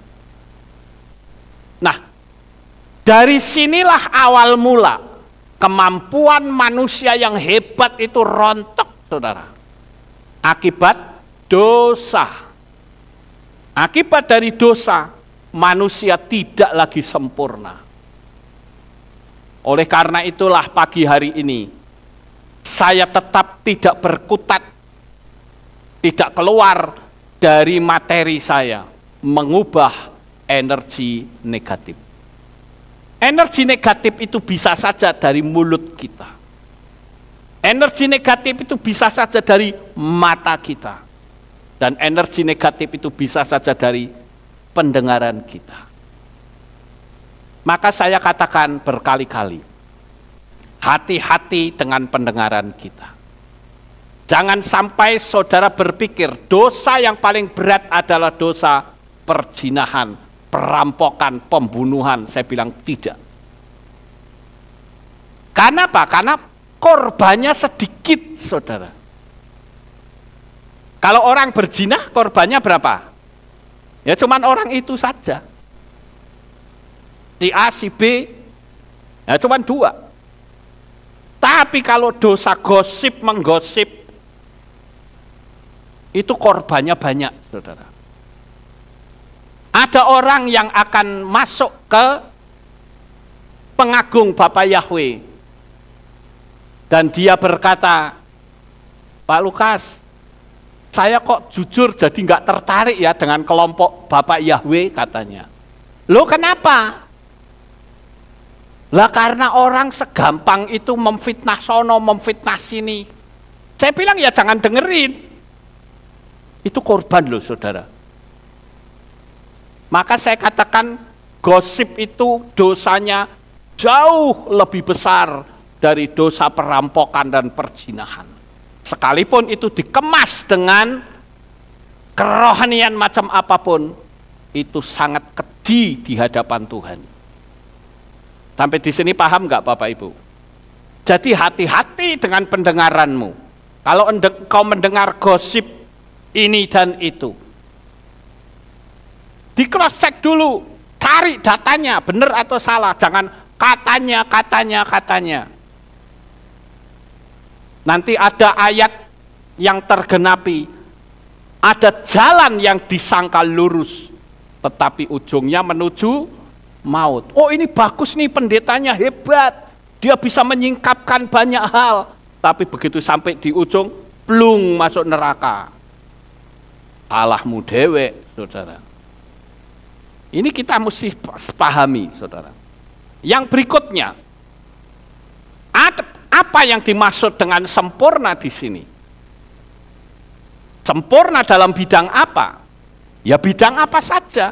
Nah, dari sinilah awal mula kemampuan manusia yang hebat itu rontok, Saudara. Akibat dosa. Akibat dari dosa manusia tidak lagi sempurna. Oleh karena itulah pagi hari ini saya tetap tidak berkutat, tidak keluar dari materi saya, mengubah energi negatif. Energi negatif itu bisa saja dari mulut kita. Energi negatif itu bisa saja dari mata kita. Dan energi negatif itu bisa saja dari pendengaran kita. Maka saya katakan berkali-kali, hati-hati dengan pendengaran kita. Jangan sampai saudara berpikir dosa yang paling berat adalah dosa perjinahan, perampokan, pembunuhan. Saya bilang tidak. Karena apa? Karena korbannya sedikit, saudara. Kalau orang berzina, korbannya berapa? Ya cuman orang itu saja. Si A, si B, ya cuman dua. Tapi kalau dosa gosip menggosip, itu korbannya banyak, saudara. Ada orang yang akan masuk ke pengagung Bapak Yahweh. Dan dia berkata, Pak Lukas, saya kok jujur jadi nggak tertarik ya dengan kelompok Bapak Yahweh katanya. Lo kenapa? Lah karena orang segampang itu memfitnah sono, memfitnah sini. Saya bilang ya jangan dengerin. Itu korban loh saudara. Maka saya katakan gosip itu dosanya jauh lebih besar dari dosa perampokan dan perjinahan. Sekalipun itu dikemas dengan kerohanian macam apapun, itu sangat keji di hadapan Tuhan. Sampai di sini paham nggak Bapak Ibu? Jadi hati-hati dengan pendengaranmu. Kalau kau mendengar gosip ini dan itu, di cross check dulu, cari datanya benar atau salah, jangan katanya, katanya, katanya. Nanti ada ayat yang tergenapi, ada jalan yang disangkal lurus, tetapi ujungnya menuju maut. Oh ini bagus nih pendetanya hebat, dia bisa menyingkapkan banyak hal, tapi begitu sampai di ujung, plung masuk neraka. Kalahmu dewe, saudara. Ini kita mesti pahami, saudara. Yang berikutnya, ada apa yang dimaksud dengan sempurna di sini? Sempurna dalam bidang apa? Ya bidang apa saja.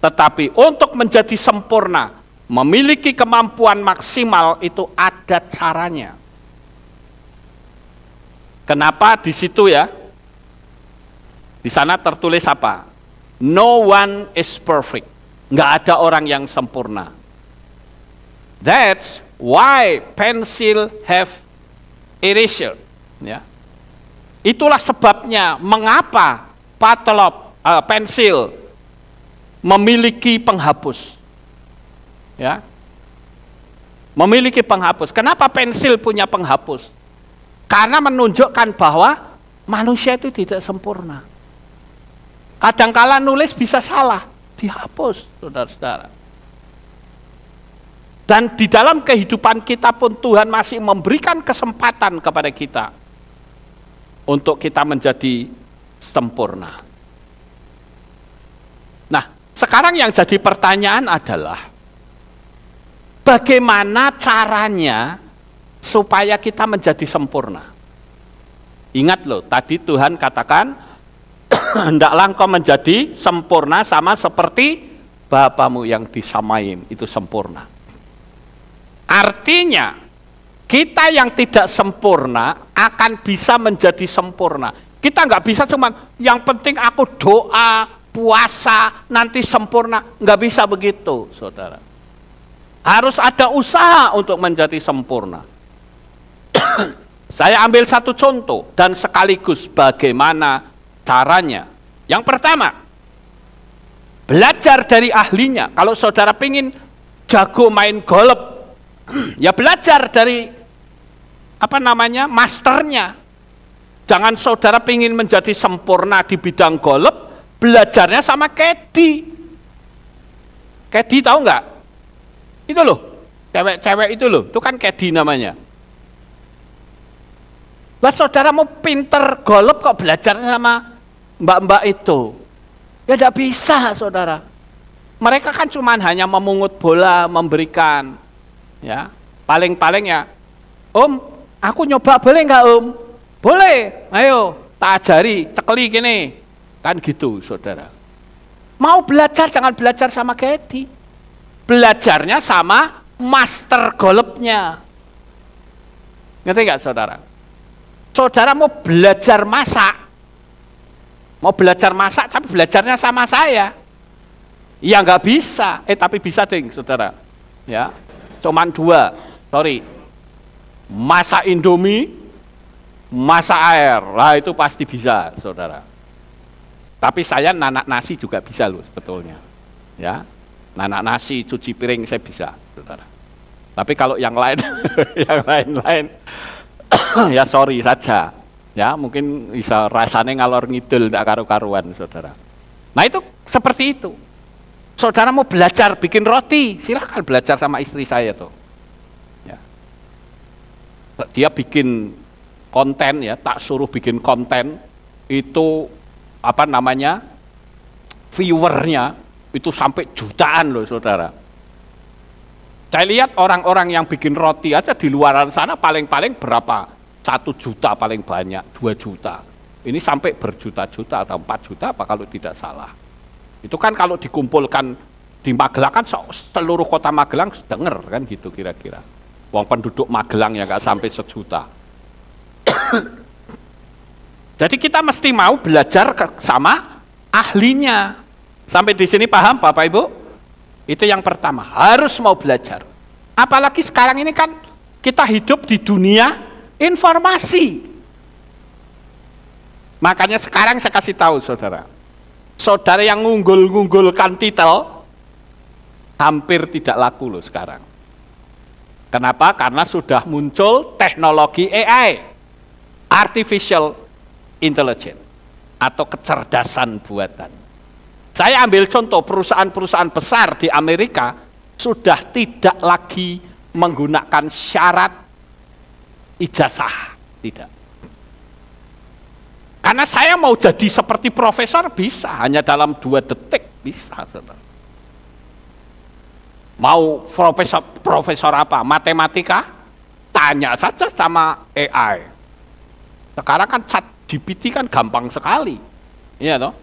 Tetapi untuk menjadi sempurna, memiliki kemampuan maksimal itu ada caranya. Kenapa di situ ya? Di sana tertulis apa? No one is perfect. Nggak ada orang yang sempurna. That's why pencil have eraser? ya itulah sebabnya mengapa patelop uh, eh, pensil memiliki penghapus ya memiliki penghapus kenapa pensil punya penghapus karena menunjukkan bahwa manusia itu tidak sempurna kadangkala nulis bisa salah dihapus saudara-saudara dan di dalam kehidupan kita pun Tuhan masih memberikan kesempatan kepada kita untuk kita menjadi sempurna. Nah, sekarang yang jadi pertanyaan adalah bagaimana caranya supaya kita menjadi sempurna? Ingat loh, tadi Tuhan katakan hendaklah engkau menjadi sempurna sama seperti Bapamu yang disamaim itu sempurna. Artinya, kita yang tidak sempurna akan bisa menjadi sempurna. Kita nggak bisa cuman yang penting aku doa, puasa, nanti sempurna. Nggak bisa begitu, saudara. Harus ada usaha untuk menjadi sempurna. Saya ambil satu contoh dan sekaligus bagaimana caranya. Yang pertama, belajar dari ahlinya. Kalau saudara pingin jago main golf, Ya belajar dari apa namanya masternya. Jangan saudara ingin menjadi sempurna di bidang golf belajarnya sama Kedi. Kedi tahu nggak? Itu loh, cewek-cewek itu loh, itu kan Kedi namanya. Lah saudara mau pinter golop kok belajar sama mbak-mbak itu? Ya tidak bisa saudara. Mereka kan cuma hanya memungut bola, memberikan. Ya, paling-paling ya, Om, aku nyoba boleh nggak Om? Boleh, ayo, tak ajari, cekli gini. Kan gitu, saudara. Mau belajar, jangan belajar sama Getty. Belajarnya sama master golepnya. Ngerti nggak, saudara? Saudara mau belajar masak, mau belajar masak tapi belajarnya sama saya. Ya nggak bisa. Eh tapi bisa ding, saudara. Ya, cuman dua sorry masa indomie masa air lah itu pasti bisa saudara tapi saya nanak nasi juga bisa loh sebetulnya ya nanak nasi cuci piring saya bisa saudara tapi kalau yang lain yang lain-lain ya sorry saja ya mungkin bisa rasanya ngalor ngidul tidak karu-karuan saudara nah itu seperti itu Saudara mau belajar bikin roti, silahkan belajar sama istri saya tuh. Ya. Dia bikin konten ya, tak suruh bikin konten itu apa namanya viewernya itu sampai jutaan loh saudara. Saya lihat orang-orang yang bikin roti aja di luar sana paling-paling berapa? Satu juta paling banyak, dua juta. Ini sampai berjuta-juta atau empat juta apa kalau tidak salah. Itu kan kalau dikumpulkan di Magelang kan seluruh kota Magelang denger kan gitu kira-kira. Wong penduduk Magelang ya nggak sampai sejuta. Jadi kita mesti mau belajar sama ahlinya. Sampai di sini paham Bapak Ibu? Itu yang pertama, harus mau belajar. Apalagi sekarang ini kan kita hidup di dunia informasi. Makanya sekarang saya kasih tahu saudara saudara yang unggul-unggulkan titel hampir tidak laku loh sekarang. Kenapa? Karena sudah muncul teknologi AI, artificial intelligence atau kecerdasan buatan. Saya ambil contoh perusahaan-perusahaan besar di Amerika sudah tidak lagi menggunakan syarat ijazah, tidak karena saya mau jadi seperti profesor bisa, hanya dalam dua detik bisa. Mau profesor, profesor apa? Matematika? Tanya saja sama AI. Sekarang kan chat GPT kan gampang sekali. Iya toh?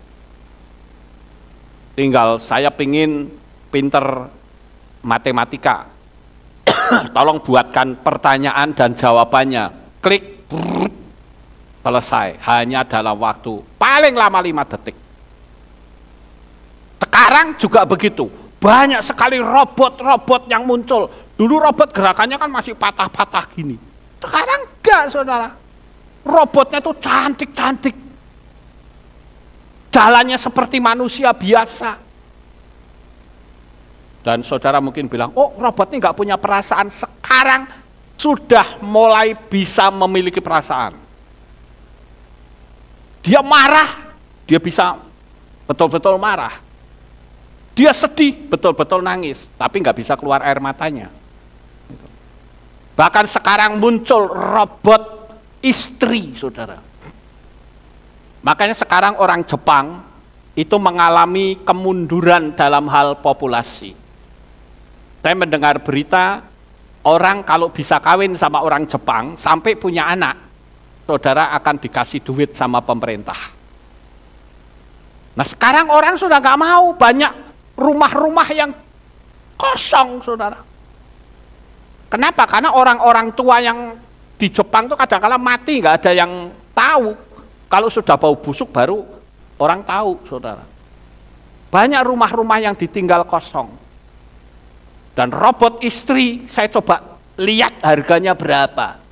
Tinggal saya pingin pinter matematika. Tolong buatkan pertanyaan dan jawabannya. Klik, brrr, selesai hanya dalam waktu paling lama lima detik. Sekarang juga begitu. Banyak sekali robot-robot yang muncul. Dulu robot gerakannya kan masih patah-patah gini. Sekarang enggak, saudara. Robotnya tuh cantik-cantik. Jalannya seperti manusia biasa. Dan saudara mungkin bilang, oh robot ini enggak punya perasaan. Sekarang sudah mulai bisa memiliki perasaan. Dia marah, dia bisa betul-betul marah. Dia sedih, betul-betul nangis, tapi nggak bisa keluar air matanya. Bahkan sekarang muncul robot istri, saudara. Makanya sekarang orang Jepang itu mengalami kemunduran dalam hal populasi. Saya mendengar berita orang kalau bisa kawin sama orang Jepang sampai punya anak, saudara akan dikasih duit sama pemerintah. Nah sekarang orang sudah nggak mau, banyak rumah-rumah yang kosong saudara. Kenapa? Karena orang-orang tua yang di Jepang itu kadang-kala mati, nggak ada yang tahu. Kalau sudah bau busuk baru orang tahu saudara. Banyak rumah-rumah yang ditinggal kosong. Dan robot istri saya coba lihat harganya berapa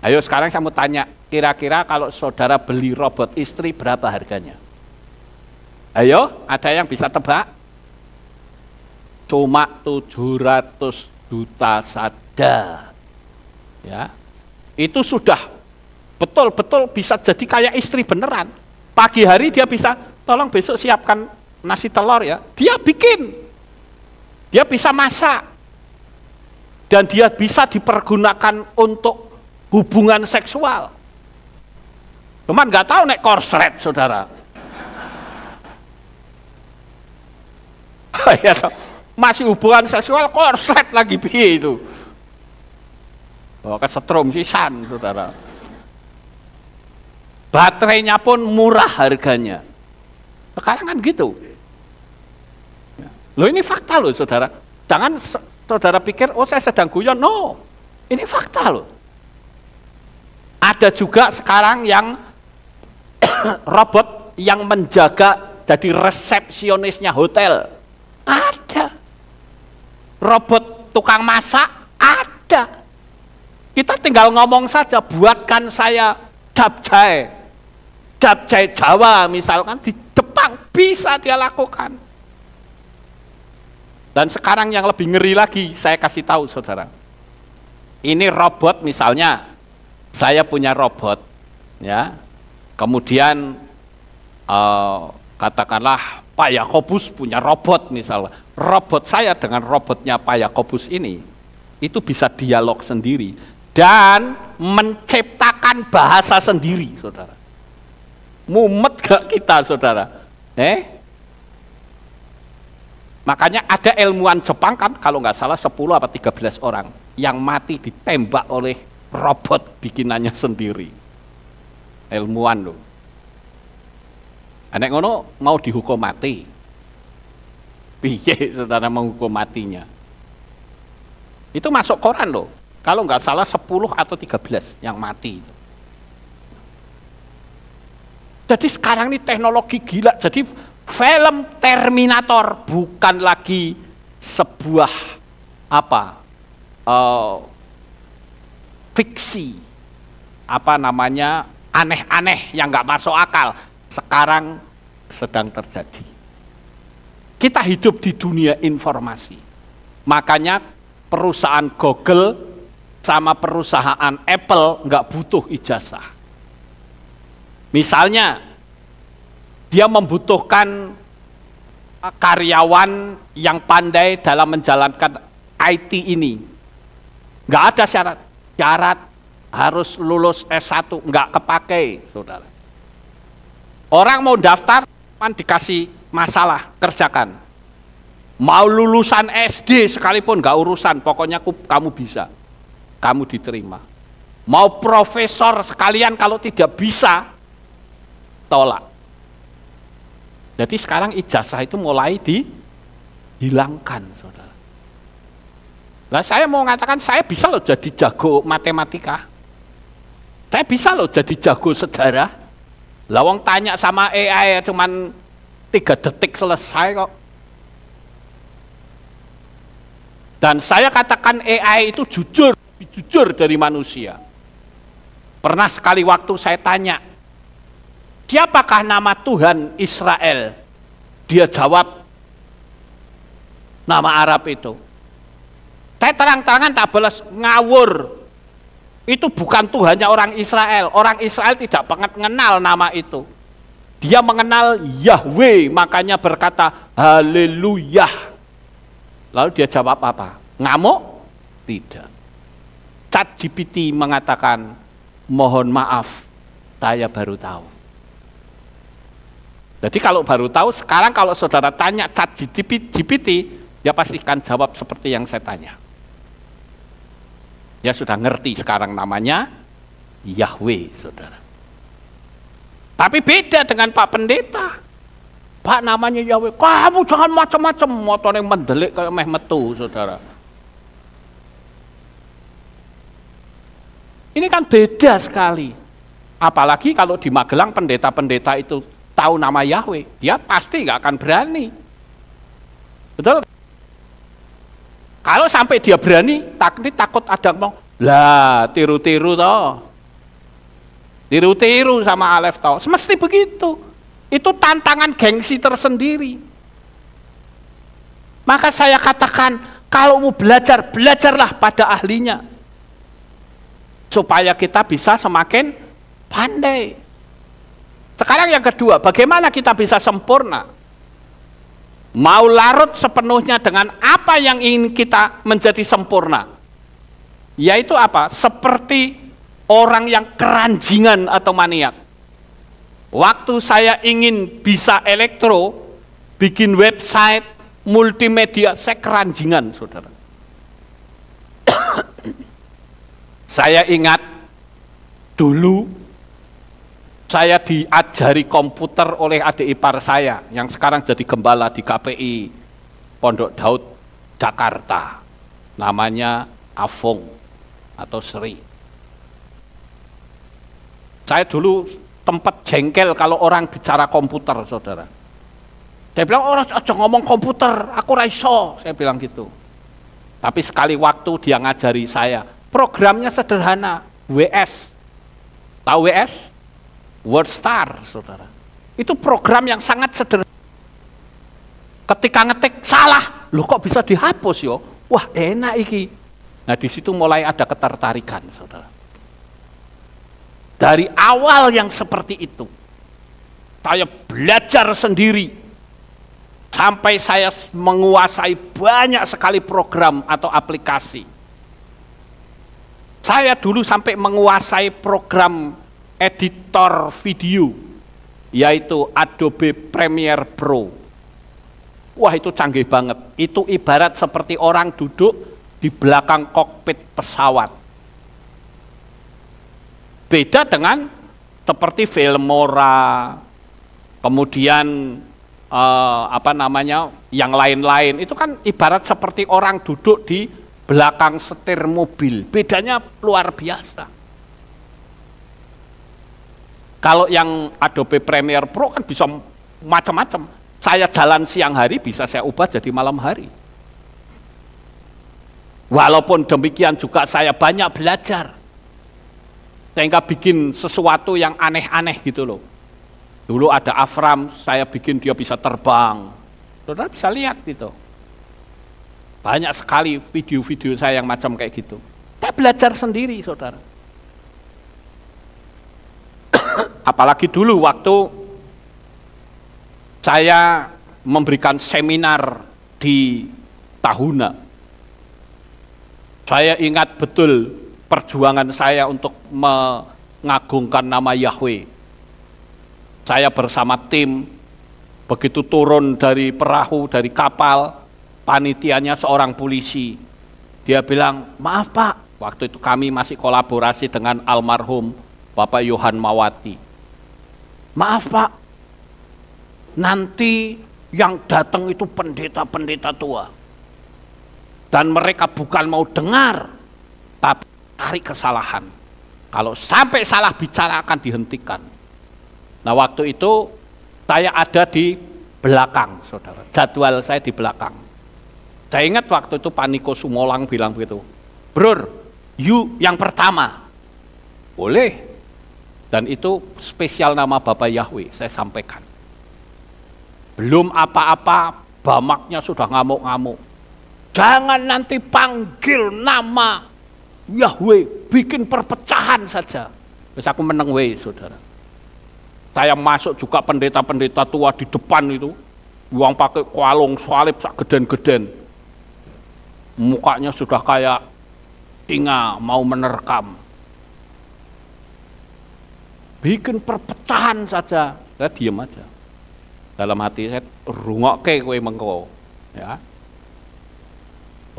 Ayo sekarang saya mau tanya, kira-kira kalau saudara beli robot istri berapa harganya? Ayo, ada yang bisa tebak? Cuma 700 juta saja. Ya. Itu sudah betul-betul bisa jadi kayak istri beneran. Pagi hari dia bisa, tolong besok siapkan nasi telur ya. Dia bikin. Dia bisa masak. Dan dia bisa dipergunakan untuk hubungan seksual. Cuman nggak tahu naik korslet, saudara. Iya masih hubungan seksual korslet lagi bi itu. Oh, kesetrum sisan, saudara. Baterainya pun murah harganya. Sekarang kan gitu. Lo ini fakta loh saudara. Jangan saudara pikir, oh saya sedang guyon. No, ini fakta loh. Ada juga sekarang yang robot yang menjaga jadi resepsionisnya hotel. Ada. Robot tukang masak ada. Kita tinggal ngomong saja, buatkan saya capcay capcay Jawa misalkan di Jepang bisa dia lakukan. Dan sekarang yang lebih ngeri lagi, saya kasih tahu saudara. Ini robot misalnya saya punya robot ya kemudian uh, katakanlah Pak Yakobus punya robot misalnya robot saya dengan robotnya Pak Yakobus ini itu bisa dialog sendiri dan menciptakan bahasa sendiri saudara mumet gak kita saudara eh makanya ada ilmuwan Jepang kan kalau nggak salah 10 atau 13 orang yang mati ditembak oleh robot bikinannya sendiri ilmuwan loh Anak ngono mau dihukum mati piye saudara menghukum matinya itu masuk koran loh kalau nggak salah 10 atau 13 yang mati itu jadi sekarang ini teknologi gila. Jadi film Terminator bukan lagi sebuah apa uh, fiksi apa namanya aneh-aneh yang nggak masuk akal sekarang sedang terjadi. Kita hidup di dunia informasi. Makanya perusahaan Google sama perusahaan Apple nggak butuh ijazah. Misalnya dia membutuhkan karyawan yang pandai dalam menjalankan IT ini. Nggak ada syarat syarat harus lulus S1 nggak kepake, saudara. Orang mau daftar, kan dikasih masalah, kerjakan. Mau lulusan SD sekalipun nggak urusan, pokoknya aku, kamu bisa, kamu diterima. Mau profesor sekalian kalau tidak bisa, tolak. Jadi sekarang ijazah itu mulai dihilangkan, Nah saya mau mengatakan saya bisa loh jadi jago matematika. Saya bisa loh jadi jago sejarah. Lawang tanya sama AI cuman tiga detik selesai kok. Dan saya katakan AI itu jujur, lebih jujur dari manusia. Pernah sekali waktu saya tanya, siapakah nama Tuhan Israel? Dia jawab, nama Arab itu. Saya terang-terangan tak balas ngawur. Itu bukan Tuhannya orang Israel. Orang Israel tidak mengenal nama itu. Dia mengenal Yahweh, makanya berkata haleluya. Lalu dia jawab apa? Ngamuk? Tidak. Chat GPT mengatakan, mohon maaf, saya baru tahu. Jadi kalau baru tahu, sekarang kalau saudara tanya chat GPT, GPT, dia ya pastikan jawab seperti yang saya tanya. Ya sudah ngerti sekarang namanya Yahweh, saudara. Tapi beda dengan Pak Pendeta. Pak namanya Yahweh, kamu jangan macam-macam motor yang mendelik kayak meh saudara. Ini kan beda sekali. Apalagi kalau di Magelang pendeta-pendeta itu tahu nama Yahweh, dia pasti nggak akan berani. Betul? Kalau sampai dia berani, tak, takut ada ngomong, lah tiru-tiru toh. Tiru-tiru sama Alef toh. Semesti begitu. Itu tantangan gengsi tersendiri. Maka saya katakan, kalau mau belajar, belajarlah pada ahlinya. Supaya kita bisa semakin pandai. Sekarang yang kedua, bagaimana kita bisa sempurna? mau larut sepenuhnya dengan apa yang ingin kita menjadi sempurna. Yaitu apa? Seperti orang yang keranjingan atau maniak. Waktu saya ingin bisa elektro, bikin website, multimedia, saya keranjingan, saudara. saya ingat dulu saya diajari komputer oleh adik ipar saya yang sekarang jadi gembala di KPI Pondok Daud Jakarta namanya Afong atau Sri saya dulu tempat jengkel kalau orang bicara komputer saudara saya bilang orang oh, aja ngomong komputer aku raiso saya bilang gitu tapi sekali waktu dia ngajari saya programnya sederhana WS tahu WS World Star, saudara. Itu program yang sangat sederhana. Ketika ngetik salah, loh kok bisa dihapus yo? Wah enak iki. Nah di situ mulai ada ketertarikan, saudara. Dari awal yang seperti itu, saya belajar sendiri sampai saya menguasai banyak sekali program atau aplikasi. Saya dulu sampai menguasai program editor video yaitu Adobe Premiere Pro. Wah itu canggih banget. Itu ibarat seperti orang duduk di belakang kokpit pesawat. Beda dengan seperti Filmora, kemudian eh, apa namanya yang lain-lain itu kan ibarat seperti orang duduk di belakang setir mobil. Bedanya luar biasa. Kalau yang Adobe Premiere Pro kan bisa macam-macam. Saya jalan siang hari bisa saya ubah jadi malam hari. Walaupun demikian juga saya banyak belajar. Sehingga bikin sesuatu yang aneh-aneh gitu loh. Dulu ada Afram, saya bikin dia bisa terbang. Saudara bisa lihat gitu. Banyak sekali video-video saya yang macam kayak gitu. Saya belajar sendiri, saudara. Apalagi dulu waktu saya memberikan seminar di Tahuna. Saya ingat betul perjuangan saya untuk mengagungkan nama Yahweh. Saya bersama tim begitu turun dari perahu, dari kapal, panitianya seorang polisi. Dia bilang, maaf pak, waktu itu kami masih kolaborasi dengan almarhum Bapak Yohan Mawati. Maaf Pak, nanti yang datang itu pendeta-pendeta tua. Dan mereka bukan mau dengar, tapi cari kesalahan. Kalau sampai salah bicara akan dihentikan. Nah waktu itu saya ada di belakang, saudara. Jadwal saya di belakang. Saya ingat waktu itu Pak Niko Sumolang bilang begitu, bro, you yang pertama. Boleh, dan itu spesial nama Bapak Yahweh, saya sampaikan. Belum apa-apa, bamaknya sudah ngamuk-ngamuk. Jangan nanti panggil nama Yahweh, bikin perpecahan saja. Bisa aku menang weh, saudara. Saya masuk juga pendeta-pendeta tua di depan itu. Uang pakai kualong salib sak geden-geden. Mukanya sudah kayak singa mau menerkam bikin perpecahan saja saya diem aja dalam hati saya rungok ke kue mengko ya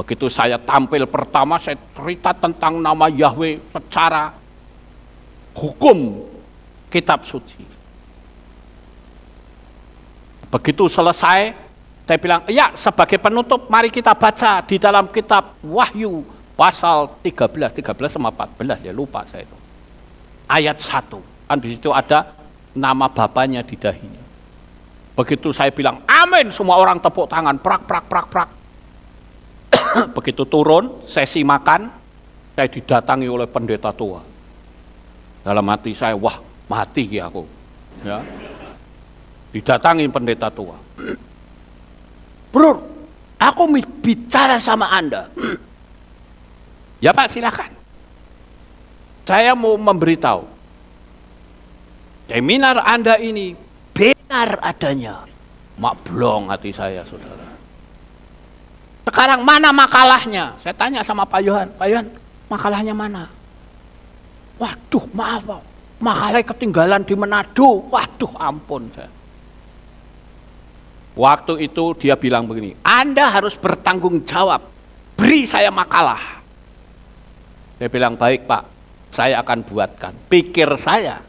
begitu saya tampil pertama saya cerita tentang nama Yahweh secara hukum kitab suci begitu selesai saya bilang ya sebagai penutup mari kita baca di dalam kitab Wahyu pasal 13 13 sama 14 ya lupa saya itu ayat 1 kan di situ ada nama bapaknya di dahinya. Begitu saya bilang amin, semua orang tepuk tangan, prak prak prak prak. Begitu turun sesi makan, saya didatangi oleh pendeta tua. Dalam hati saya, wah mati ya aku. Ya. Didatangi pendeta tua. Bro, aku bicara sama Anda. ya Pak, silakan. Saya mau memberitahu seminar Anda ini benar adanya. Mablong hati saya, saudara. Sekarang mana makalahnya? Saya tanya sama Pak Yohan, Pak Yohan, makalahnya mana? Waduh, maaf Pak. Makalahnya ketinggalan di Manado. Waduh, ampun saya. Waktu itu dia bilang begini, Anda harus bertanggung jawab. Beri saya makalah. Dia bilang, baik Pak, saya akan buatkan. Pikir saya,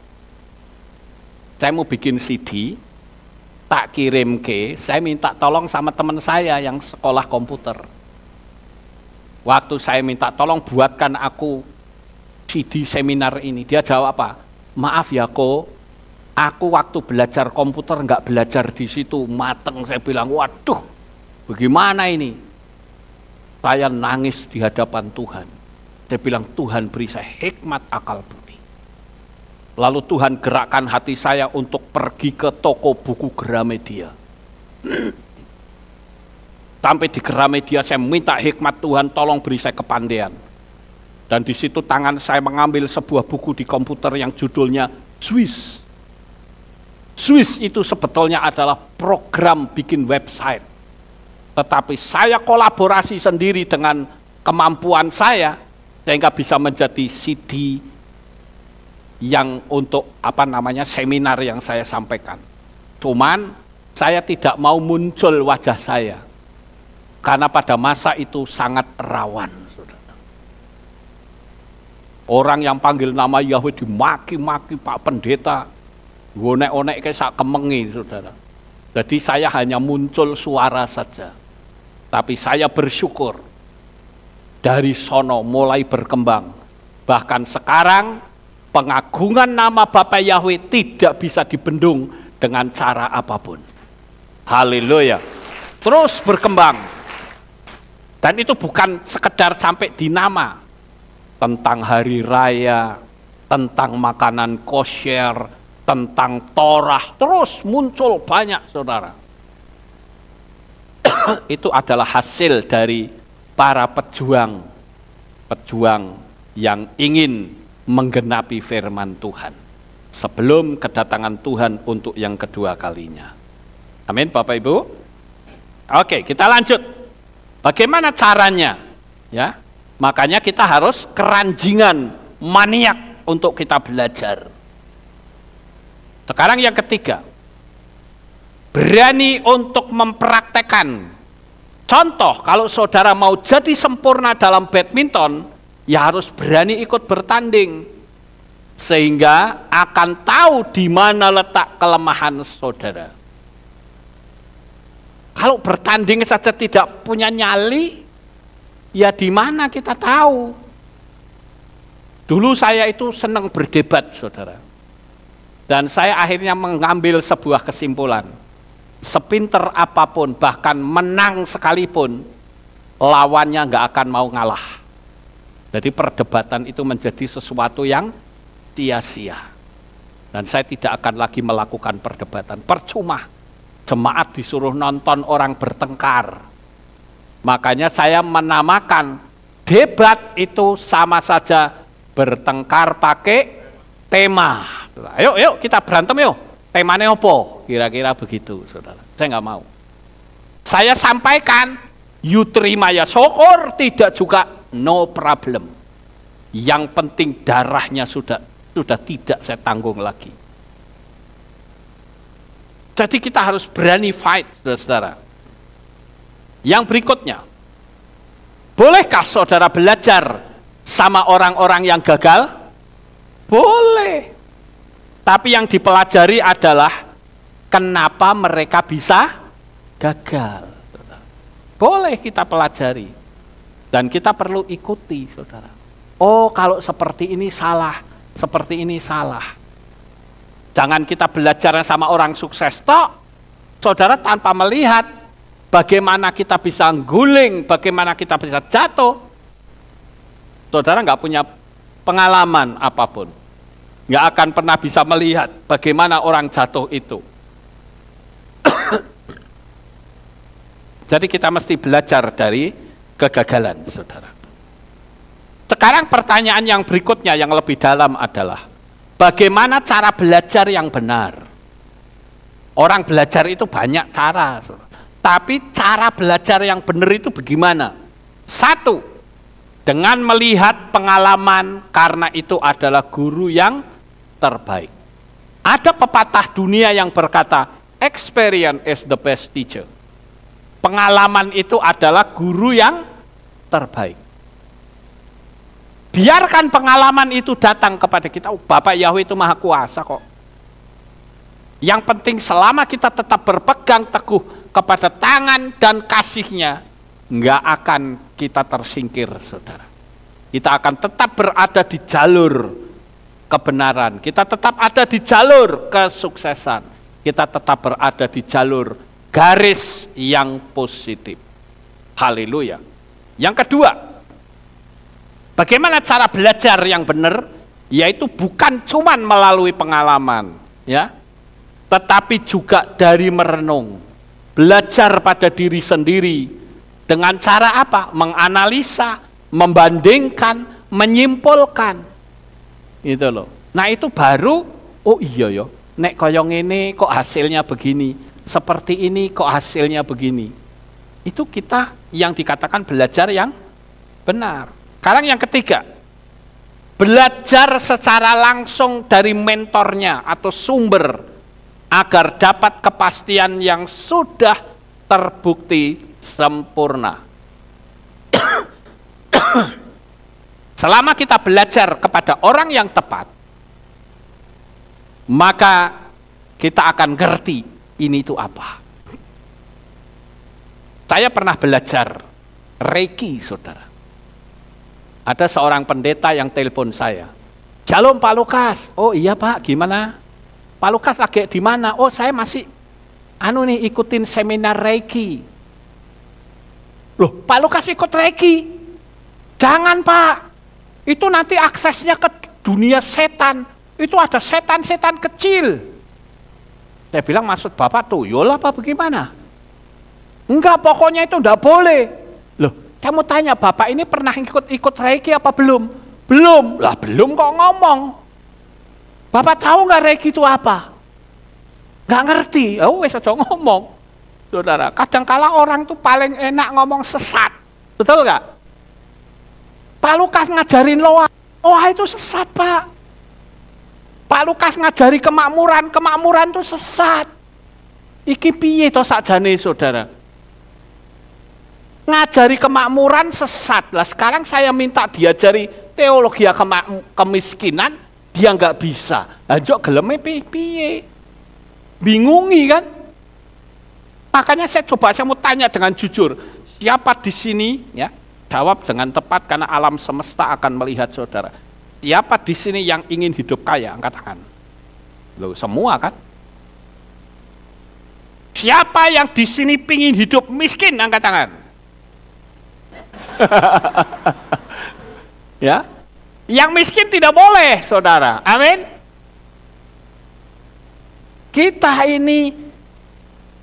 saya mau bikin CD, tak kirim ke, saya minta tolong sama teman saya yang sekolah komputer. Waktu saya minta tolong buatkan aku CD seminar ini, dia jawab apa? Maaf ya ko, aku waktu belajar komputer nggak belajar di situ, mateng saya bilang, waduh, bagaimana ini? Saya nangis di hadapan Tuhan. Saya bilang, Tuhan beri saya hikmat akal budi. Lalu Tuhan gerakkan hati saya untuk pergi ke toko buku Gramedia. Sampai di Gramedia saya minta hikmat Tuhan tolong beri saya kepandaian. Dan di situ tangan saya mengambil sebuah buku di komputer yang judulnya Swiss. Swiss itu sebetulnya adalah program bikin website. Tetapi saya kolaborasi sendiri dengan kemampuan saya sehingga bisa menjadi CD yang untuk apa namanya seminar yang saya sampaikan. Cuman saya tidak mau muncul wajah saya karena pada masa itu sangat rawan. Orang yang panggil nama Yahweh dimaki-maki Pak Pendeta, gonek-onek kayak sak kemengi, saudara. Jadi saya hanya muncul suara saja. Tapi saya bersyukur dari sono mulai berkembang. Bahkan sekarang Pengagungan nama Bapa Yahweh tidak bisa dibendung dengan cara apapun. Haleluya. Terus berkembang. Dan itu bukan sekedar sampai di nama. Tentang hari raya, tentang makanan kosher, tentang torah, terus muncul banyak saudara. itu adalah hasil dari para pejuang pejuang yang ingin menggenapi firman Tuhan sebelum kedatangan Tuhan untuk yang kedua kalinya. Amin, Bapak Ibu. Oke, kita lanjut. Bagaimana caranya? Ya. Makanya kita harus keranjingan, maniak untuk kita belajar. Sekarang yang ketiga. Berani untuk mempraktekkan. Contoh, kalau saudara mau jadi sempurna dalam badminton, ya harus berani ikut bertanding sehingga akan tahu di mana letak kelemahan saudara. Kalau bertanding saja tidak punya nyali, ya di mana kita tahu? Dulu saya itu senang berdebat, saudara. Dan saya akhirnya mengambil sebuah kesimpulan. Sepinter apapun, bahkan menang sekalipun, lawannya nggak akan mau ngalah jadi perdebatan itu menjadi sesuatu yang sia-sia. Dan saya tidak akan lagi melakukan perdebatan. Percuma. Jemaat disuruh nonton orang bertengkar. Makanya saya menamakan debat itu sama saja bertengkar pakai tema. Ayo, ayo kita berantem yuk. Temanya apa? Kira-kira begitu, saudara. Saya nggak mau. Saya sampaikan, you terima ya syukur, tidak juga no problem. Yang penting darahnya sudah sudah tidak saya tanggung lagi. Jadi kita harus berani fight, saudara-saudara. Yang berikutnya, bolehkah saudara belajar sama orang-orang yang gagal? Boleh. Tapi yang dipelajari adalah kenapa mereka bisa gagal. Boleh kita pelajari. Dan kita perlu ikuti, saudara. Oh, kalau seperti ini salah, seperti ini salah. Jangan kita belajar sama orang sukses tok. Saudara tanpa melihat bagaimana kita bisa guling, bagaimana kita bisa jatuh. Saudara nggak punya pengalaman apapun. Nggak akan pernah bisa melihat bagaimana orang jatuh itu. Jadi kita mesti belajar dari kegagalan, saudara. Sekarang pertanyaan yang berikutnya yang lebih dalam adalah bagaimana cara belajar yang benar? Orang belajar itu banyak cara, saudara. tapi cara belajar yang benar itu bagaimana? Satu, dengan melihat pengalaman karena itu adalah guru yang terbaik. Ada pepatah dunia yang berkata, experience is the best teacher. Pengalaman itu adalah guru yang terbaik. Biarkan pengalaman itu datang kepada kita. Oh, Bapak Yahweh itu maha kuasa kok. Yang penting selama kita tetap berpegang teguh kepada tangan dan kasihnya, nggak akan kita tersingkir, saudara. Kita akan tetap berada di jalur kebenaran. Kita tetap ada di jalur kesuksesan. Kita tetap berada di jalur garis yang positif. Haleluya. Yang kedua, bagaimana cara belajar yang benar? Yaitu bukan cuman melalui pengalaman, ya, tetapi juga dari merenung. Belajar pada diri sendiri dengan cara apa? Menganalisa, membandingkan, menyimpulkan. Gitu loh. Nah, itu baru oh iya ya, nek koyong ini kok hasilnya begini seperti ini kok hasilnya begini. Itu kita yang dikatakan belajar yang benar. Sekarang yang ketiga, belajar secara langsung dari mentornya atau sumber agar dapat kepastian yang sudah terbukti sempurna. Selama kita belajar kepada orang yang tepat, maka kita akan ngerti ini itu apa. Saya pernah belajar Reiki, saudara. Ada seorang pendeta yang telepon saya. Jalom Pak Lukas. Oh iya Pak, gimana? Pak Lukas lagi di mana? Oh saya masih anu nih ikutin seminar Reiki. Loh, Pak Lukas ikut Reiki. Jangan Pak. Itu nanti aksesnya ke dunia setan. Itu ada setan-setan kecil. Saya bilang maksud Bapak tuh, yola ya apa bagaimana? Enggak, pokoknya itu enggak boleh. Loh, kamu tanya Bapak ini pernah ikut-ikut reiki apa belum? Belum. Lah belum kok ngomong. Bapak tahu enggak reiki itu apa? Enggak ngerti. Oh, ya wes aja ngomong. Saudara, kadangkala orang tuh paling enak ngomong sesat. Betul enggak? Pak Lukas ngajarin loa. Loa itu sesat, Pak. Pak Lukas ngajari kemakmuran, kemakmuran itu sesat. Iki piye to sakjane saudara? Ngajari kemakmuran sesat. Lah sekarang saya minta diajari teologi kemiskinan, dia nggak bisa. Ajok geleme piye? Bingungi kan? Makanya saya coba saya mau tanya dengan jujur, siapa di sini ya? Jawab dengan tepat karena alam semesta akan melihat saudara Siapa di sini yang ingin hidup kaya? Angkat tangan. Lo semua kan? Siapa yang di sini ingin hidup miskin? Angkat tangan. ya, yang miskin tidak boleh, saudara. Amin. Kita ini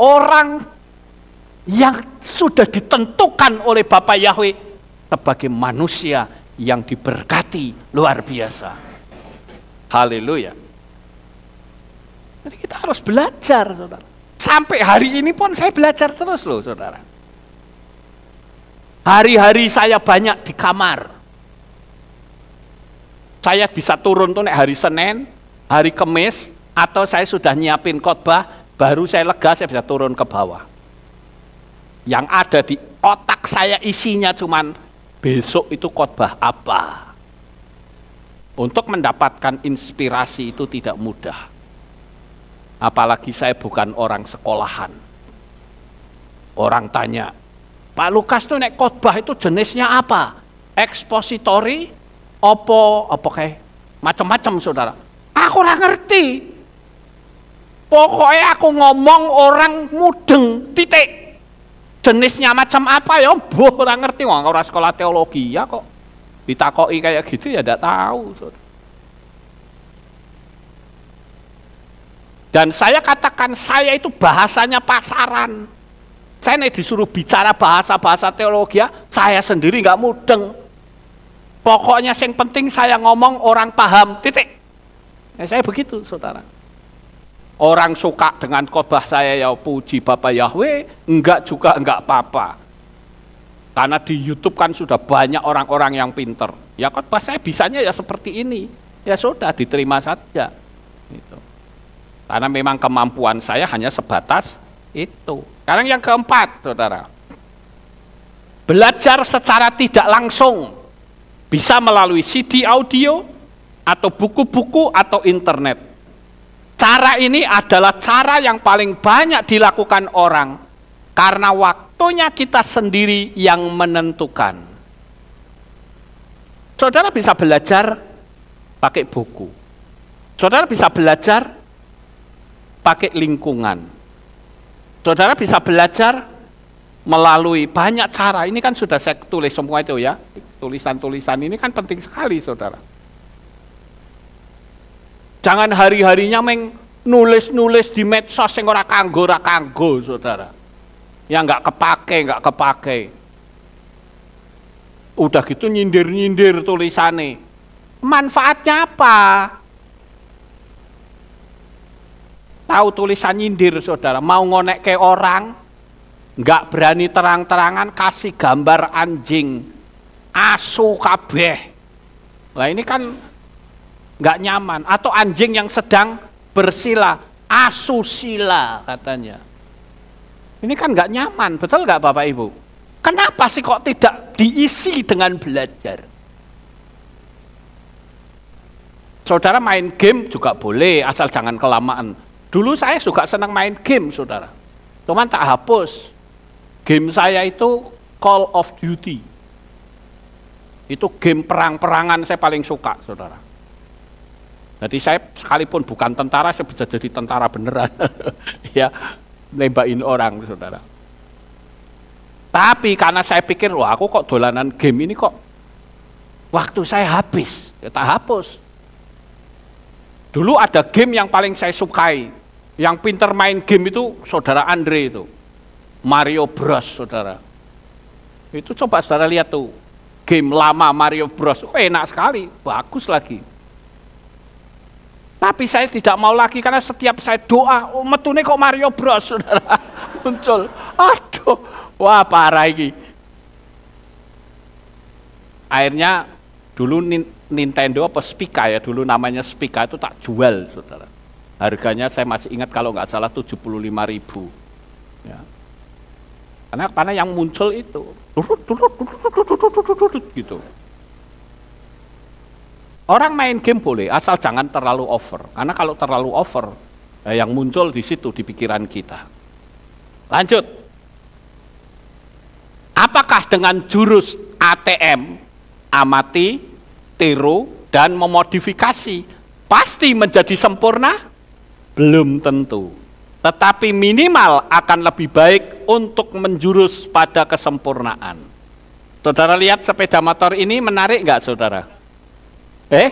orang yang sudah ditentukan oleh Bapak Yahweh sebagai manusia yang diberkati luar biasa. Haleluya. Jadi kita harus belajar, saudara. Sampai hari ini pun saya belajar terus loh, saudara. Hari-hari saya banyak di kamar. Saya bisa turun tuh hari Senin, hari Kemis, atau saya sudah nyiapin khotbah, baru saya lega, saya bisa turun ke bawah. Yang ada di otak saya isinya cuman besok itu khotbah apa. Untuk mendapatkan inspirasi itu tidak mudah. Apalagi saya bukan orang sekolahan. Orang tanya, Pak Lukas tuh naik khotbah itu jenisnya apa? Ekspositori, opo, opo kayak macam-macam saudara. Aku nggak ngerti. Pokoknya aku ngomong orang mudeng, titik jenisnya macam apa ya boh orang ngerti wong orang sekolah teologi ya kok ditakoi kayak gitu ya tidak tahu dan saya katakan saya itu bahasanya pasaran saya nih disuruh bicara bahasa-bahasa teologi ya saya sendiri nggak mudeng pokoknya yang penting saya ngomong orang paham titik ya, saya begitu saudara Orang suka dengan khotbah saya ya puji Bapak Yahweh, enggak juga enggak apa-apa. Karena di YouTube kan sudah banyak orang-orang yang pinter. Ya khotbah saya bisanya ya seperti ini. Ya sudah diterima saja. Gitu. Karena memang kemampuan saya hanya sebatas itu. Sekarang yang keempat, saudara. Belajar secara tidak langsung. Bisa melalui CD audio, atau buku-buku, atau internet Cara ini adalah cara yang paling banyak dilakukan orang karena waktunya kita sendiri yang menentukan. Saudara bisa belajar pakai buku. Saudara bisa belajar pakai lingkungan. Saudara bisa belajar melalui banyak cara. Ini kan sudah saya tulis semua itu ya. Tulisan-tulisan ini kan penting sekali, Saudara. Jangan hari-harinya meng nulis-nulis di medsos yang ora kanggo ora kanggo, Saudara. Yang nggak kepake, nggak kepake. Udah gitu nyindir-nyindir tulisannya. Manfaatnya apa? Tahu tulisan nyindir, Saudara, mau ngonek ke orang, nggak berani terang-terangan kasih gambar anjing asu kabeh. Nah ini kan nggak nyaman atau anjing yang sedang bersila asusila katanya ini kan nggak nyaman betul nggak bapak ibu kenapa sih kok tidak diisi dengan belajar saudara main game juga boleh asal jangan kelamaan dulu saya suka senang main game saudara cuman tak hapus game saya itu Call of Duty itu game perang-perangan saya paling suka saudara jadi saya sekalipun bukan tentara, saya bisa jadi tentara beneran. ya, nembakin orang, saudara. Tapi karena saya pikir, wah aku kok dolanan game ini kok waktu saya habis, ya tak hapus. Dulu ada game yang paling saya sukai, yang pinter main game itu saudara Andre itu, Mario Bros saudara. Itu coba saudara lihat tuh, game lama Mario Bros, oh, enak sekali, bagus lagi. Tapi saya tidak mau lagi karena setiap saya doa, oh, metune kok Mario Bros, saudara muncul. Aduh, wah parah ini. Akhirnya dulu Nintendo apa Spica ya, dulu namanya Spica itu tak jual, saudara. Harganya saya masih ingat kalau nggak salah 75 ribu. Ya. Karena, karena yang muncul itu, gitu. Orang main game boleh, asal jangan terlalu over. Karena kalau terlalu over, eh, yang muncul di situ di pikiran kita. Lanjut. Apakah dengan jurus ATM, amati, tiru, dan memodifikasi, pasti menjadi sempurna? Belum tentu. Tetapi minimal akan lebih baik untuk menjurus pada kesempurnaan. Saudara lihat sepeda motor ini menarik nggak saudara? Eh?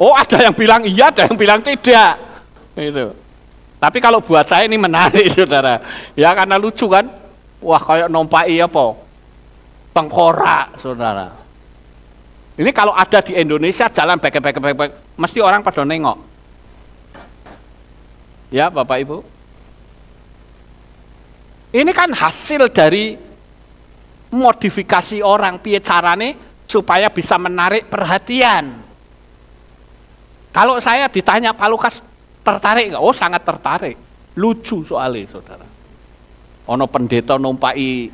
Oh, ada yang bilang iya, ada yang bilang tidak. Itu. Tapi kalau buat saya ini menarik, saudara. Ya karena lucu kan? Wah, kayak nompai iya, po, Tengkorak, saudara. Ini kalau ada di Indonesia jalan bek bek bek bek, mesti orang pada nengok. Ya, Bapak Ibu. Ini kan hasil dari modifikasi orang piye carane supaya bisa menarik perhatian. Kalau saya ditanya Pak Lukas tertarik nggak? Oh sangat tertarik, lucu soalnya saudara. Ono pendeta numpai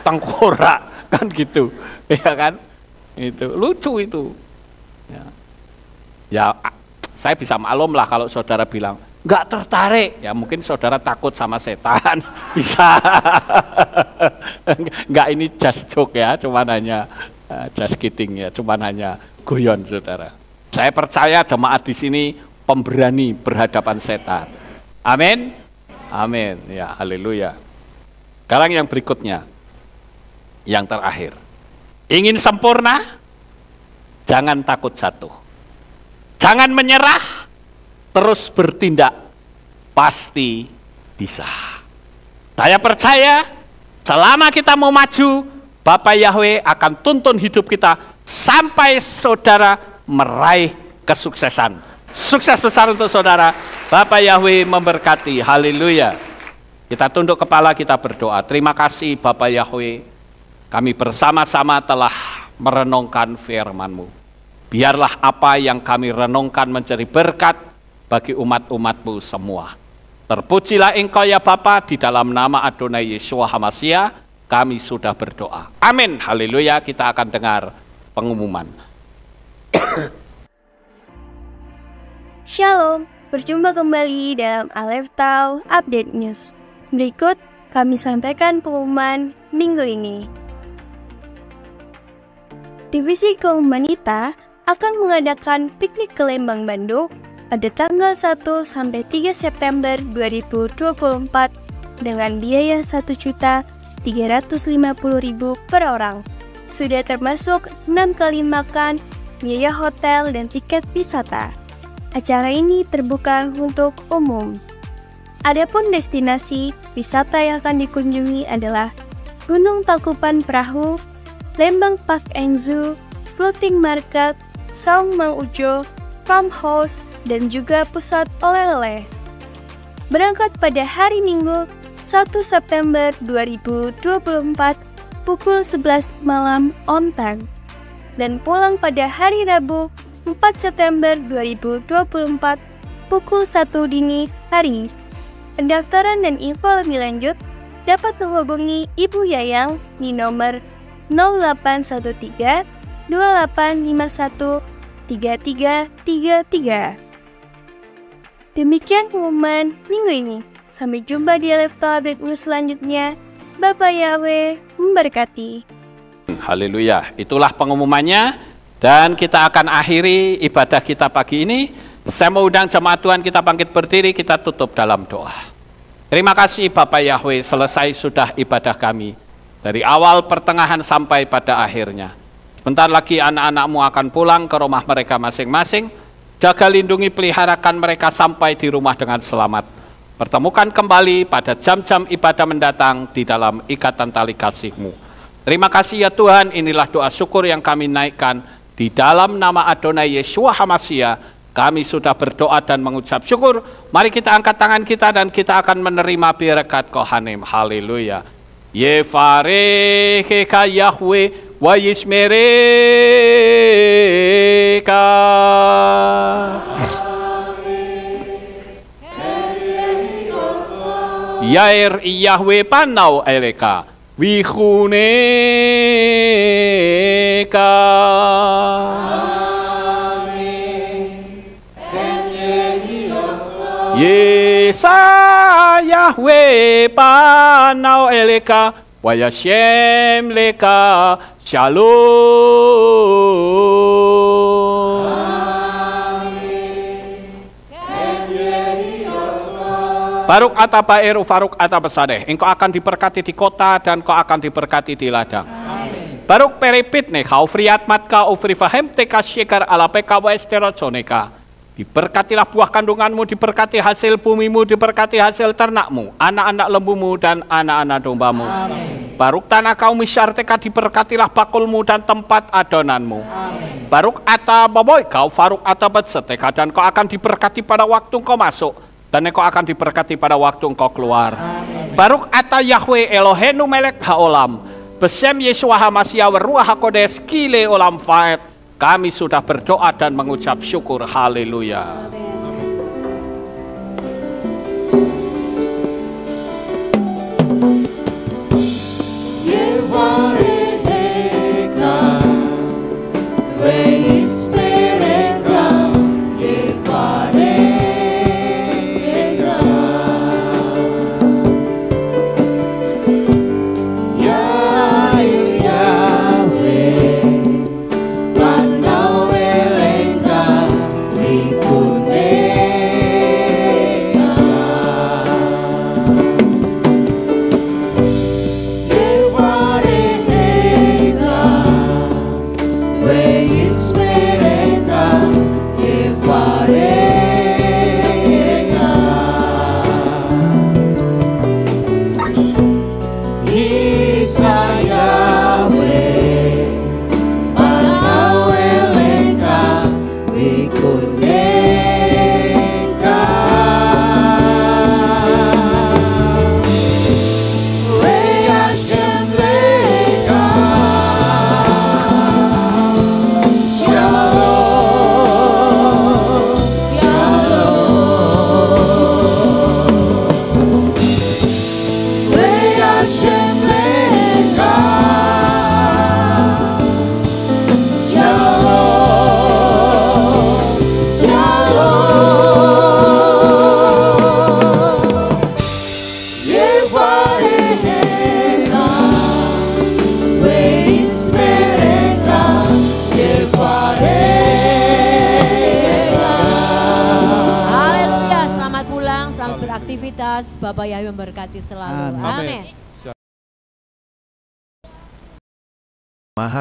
tengkorak kan gitu, ya kan? Itu lucu itu. Ya, ya saya bisa maklum lah kalau saudara bilang nggak tertarik ya mungkin saudara takut sama setan bisa nggak ini just joke ya cuma hanya uh, just kidding ya cuma hanya guyon saudara saya percaya jemaat di sini pemberani berhadapan setan amin amin ya haleluya sekarang yang berikutnya yang terakhir ingin sempurna jangan takut jatuh jangan menyerah terus bertindak, pasti bisa. Saya percaya, selama kita mau maju, Bapak Yahweh akan tuntun hidup kita sampai saudara meraih kesuksesan. Sukses besar untuk saudara. Bapak Yahweh memberkati. Haleluya. Kita tunduk kepala, kita berdoa. Terima kasih Bapak Yahweh. Kami bersama-sama telah merenungkan firman-Mu. Biarlah apa yang kami renungkan menjadi berkat bagi umat-umatmu semua. Terpujilah engkau ya Bapa di dalam nama Adonai Yesua Hamasia, kami sudah berdoa. Amin. Haleluya, kita akan dengar pengumuman. Shalom, berjumpa kembali dalam Aleph Tau Update News. Berikut kami sampaikan pengumuman minggu ini. Divisi wanita akan mengadakan piknik ke Lembang Bandung pada tanggal 1 sampai 3 September 2024 dengan biaya Rp1.350.000 per orang. Sudah termasuk 6 kali makan, biaya hotel dan tiket wisata. Acara ini terbuka untuk umum. Adapun destinasi wisata yang akan dikunjungi adalah Gunung Takupan Perahu, Lembang Park Enzu, Floating Market, Saung Mang Ujo, Farmhouse, dan juga pusat oleh-oleh. Berangkat pada hari Minggu 1 September 2024 pukul 11 malam on time dan pulang pada hari Rabu 4 September 2024 pukul 1 dini hari. Pendaftaran dan info lebih lanjut dapat menghubungi Ibu Yayang di nomor 0813 2851 3333. Demikian pengumuman minggu ini. Sampai jumpa di Lifestyle Update News selanjutnya. Bapak Yahweh memberkati. Haleluya, itulah pengumumannya dan kita akan akhiri ibadah kita pagi ini. Saya mau undang jemaat Tuhan kita bangkit berdiri, kita tutup dalam doa. Terima kasih Bapak Yahweh, selesai sudah ibadah kami. Dari awal pertengahan sampai pada akhirnya. Bentar lagi anak-anakmu akan pulang ke rumah mereka masing-masing. Jaga lindungi peliharakan mereka sampai di rumah dengan selamat. Pertemukan kembali pada jam-jam ibadah mendatang di dalam ikatan tali kasihmu. Terima kasih ya Tuhan, inilah doa syukur yang kami naikkan. Di dalam nama Adonai Yeshua Hamasya, kami sudah berdoa dan mengucap syukur. Mari kita angkat tangan kita dan kita akan menerima berkat Kohanim. Haleluya. Yefareheka Yahweh Vayishmerika. Yair Yahweh Panau Eleka. Vihuneka. Yesa Yahweh Panau Eleka. Vayashem leka shalom. Baruk eru faruk sadeh. Engkau akan diberkati di kota dan kau akan diberkati di ladang. Amin. Baruk peripit nih, kau friat ufri fahem teka syekar ala peka wa Diberkatilah buah kandunganmu, diberkati hasil bumimu, diberkati hasil ternakmu, anak-anak lembumu dan anak-anak dombamu. Amin. Baruk tanah kaum misyarteka diberkatilah bakulmu dan tempat adonanmu. Amin. Baruk ata baboy kau faruk ata betseteka dan kau akan diberkati pada waktu kau masuk dan engkau akan diberkati pada waktu engkau keluar. Amin. Baruk ata Yahweh Elohenu melek haolam. Besem Yesua Ruah hakodes kile olam faet kami sudah berdoa dan mengucap syukur. Haleluya.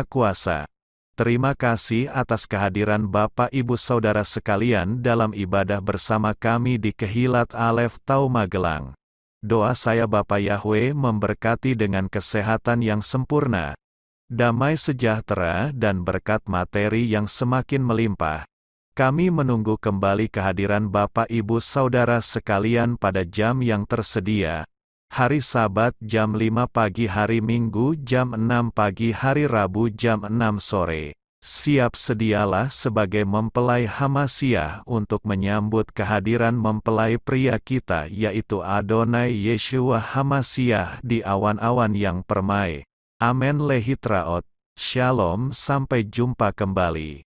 Kuasa. Terima kasih atas kehadiran Bapak Ibu Saudara sekalian dalam ibadah bersama kami di Kehilat Alef Tau Magelang. Doa saya Bapak Yahweh memberkati dengan kesehatan yang sempurna, damai sejahtera dan berkat materi yang semakin melimpah. Kami menunggu kembali kehadiran Bapak Ibu Saudara sekalian pada jam yang tersedia, hari Sabat jam 5 pagi hari Minggu jam 6 pagi hari Rabu jam 6 sore. Siap sedialah sebagai mempelai Hamasiah untuk menyambut kehadiran mempelai pria kita yaitu Adonai Yeshua Hamasiah di awan-awan yang permai. Amin lehitraot. Shalom sampai jumpa kembali.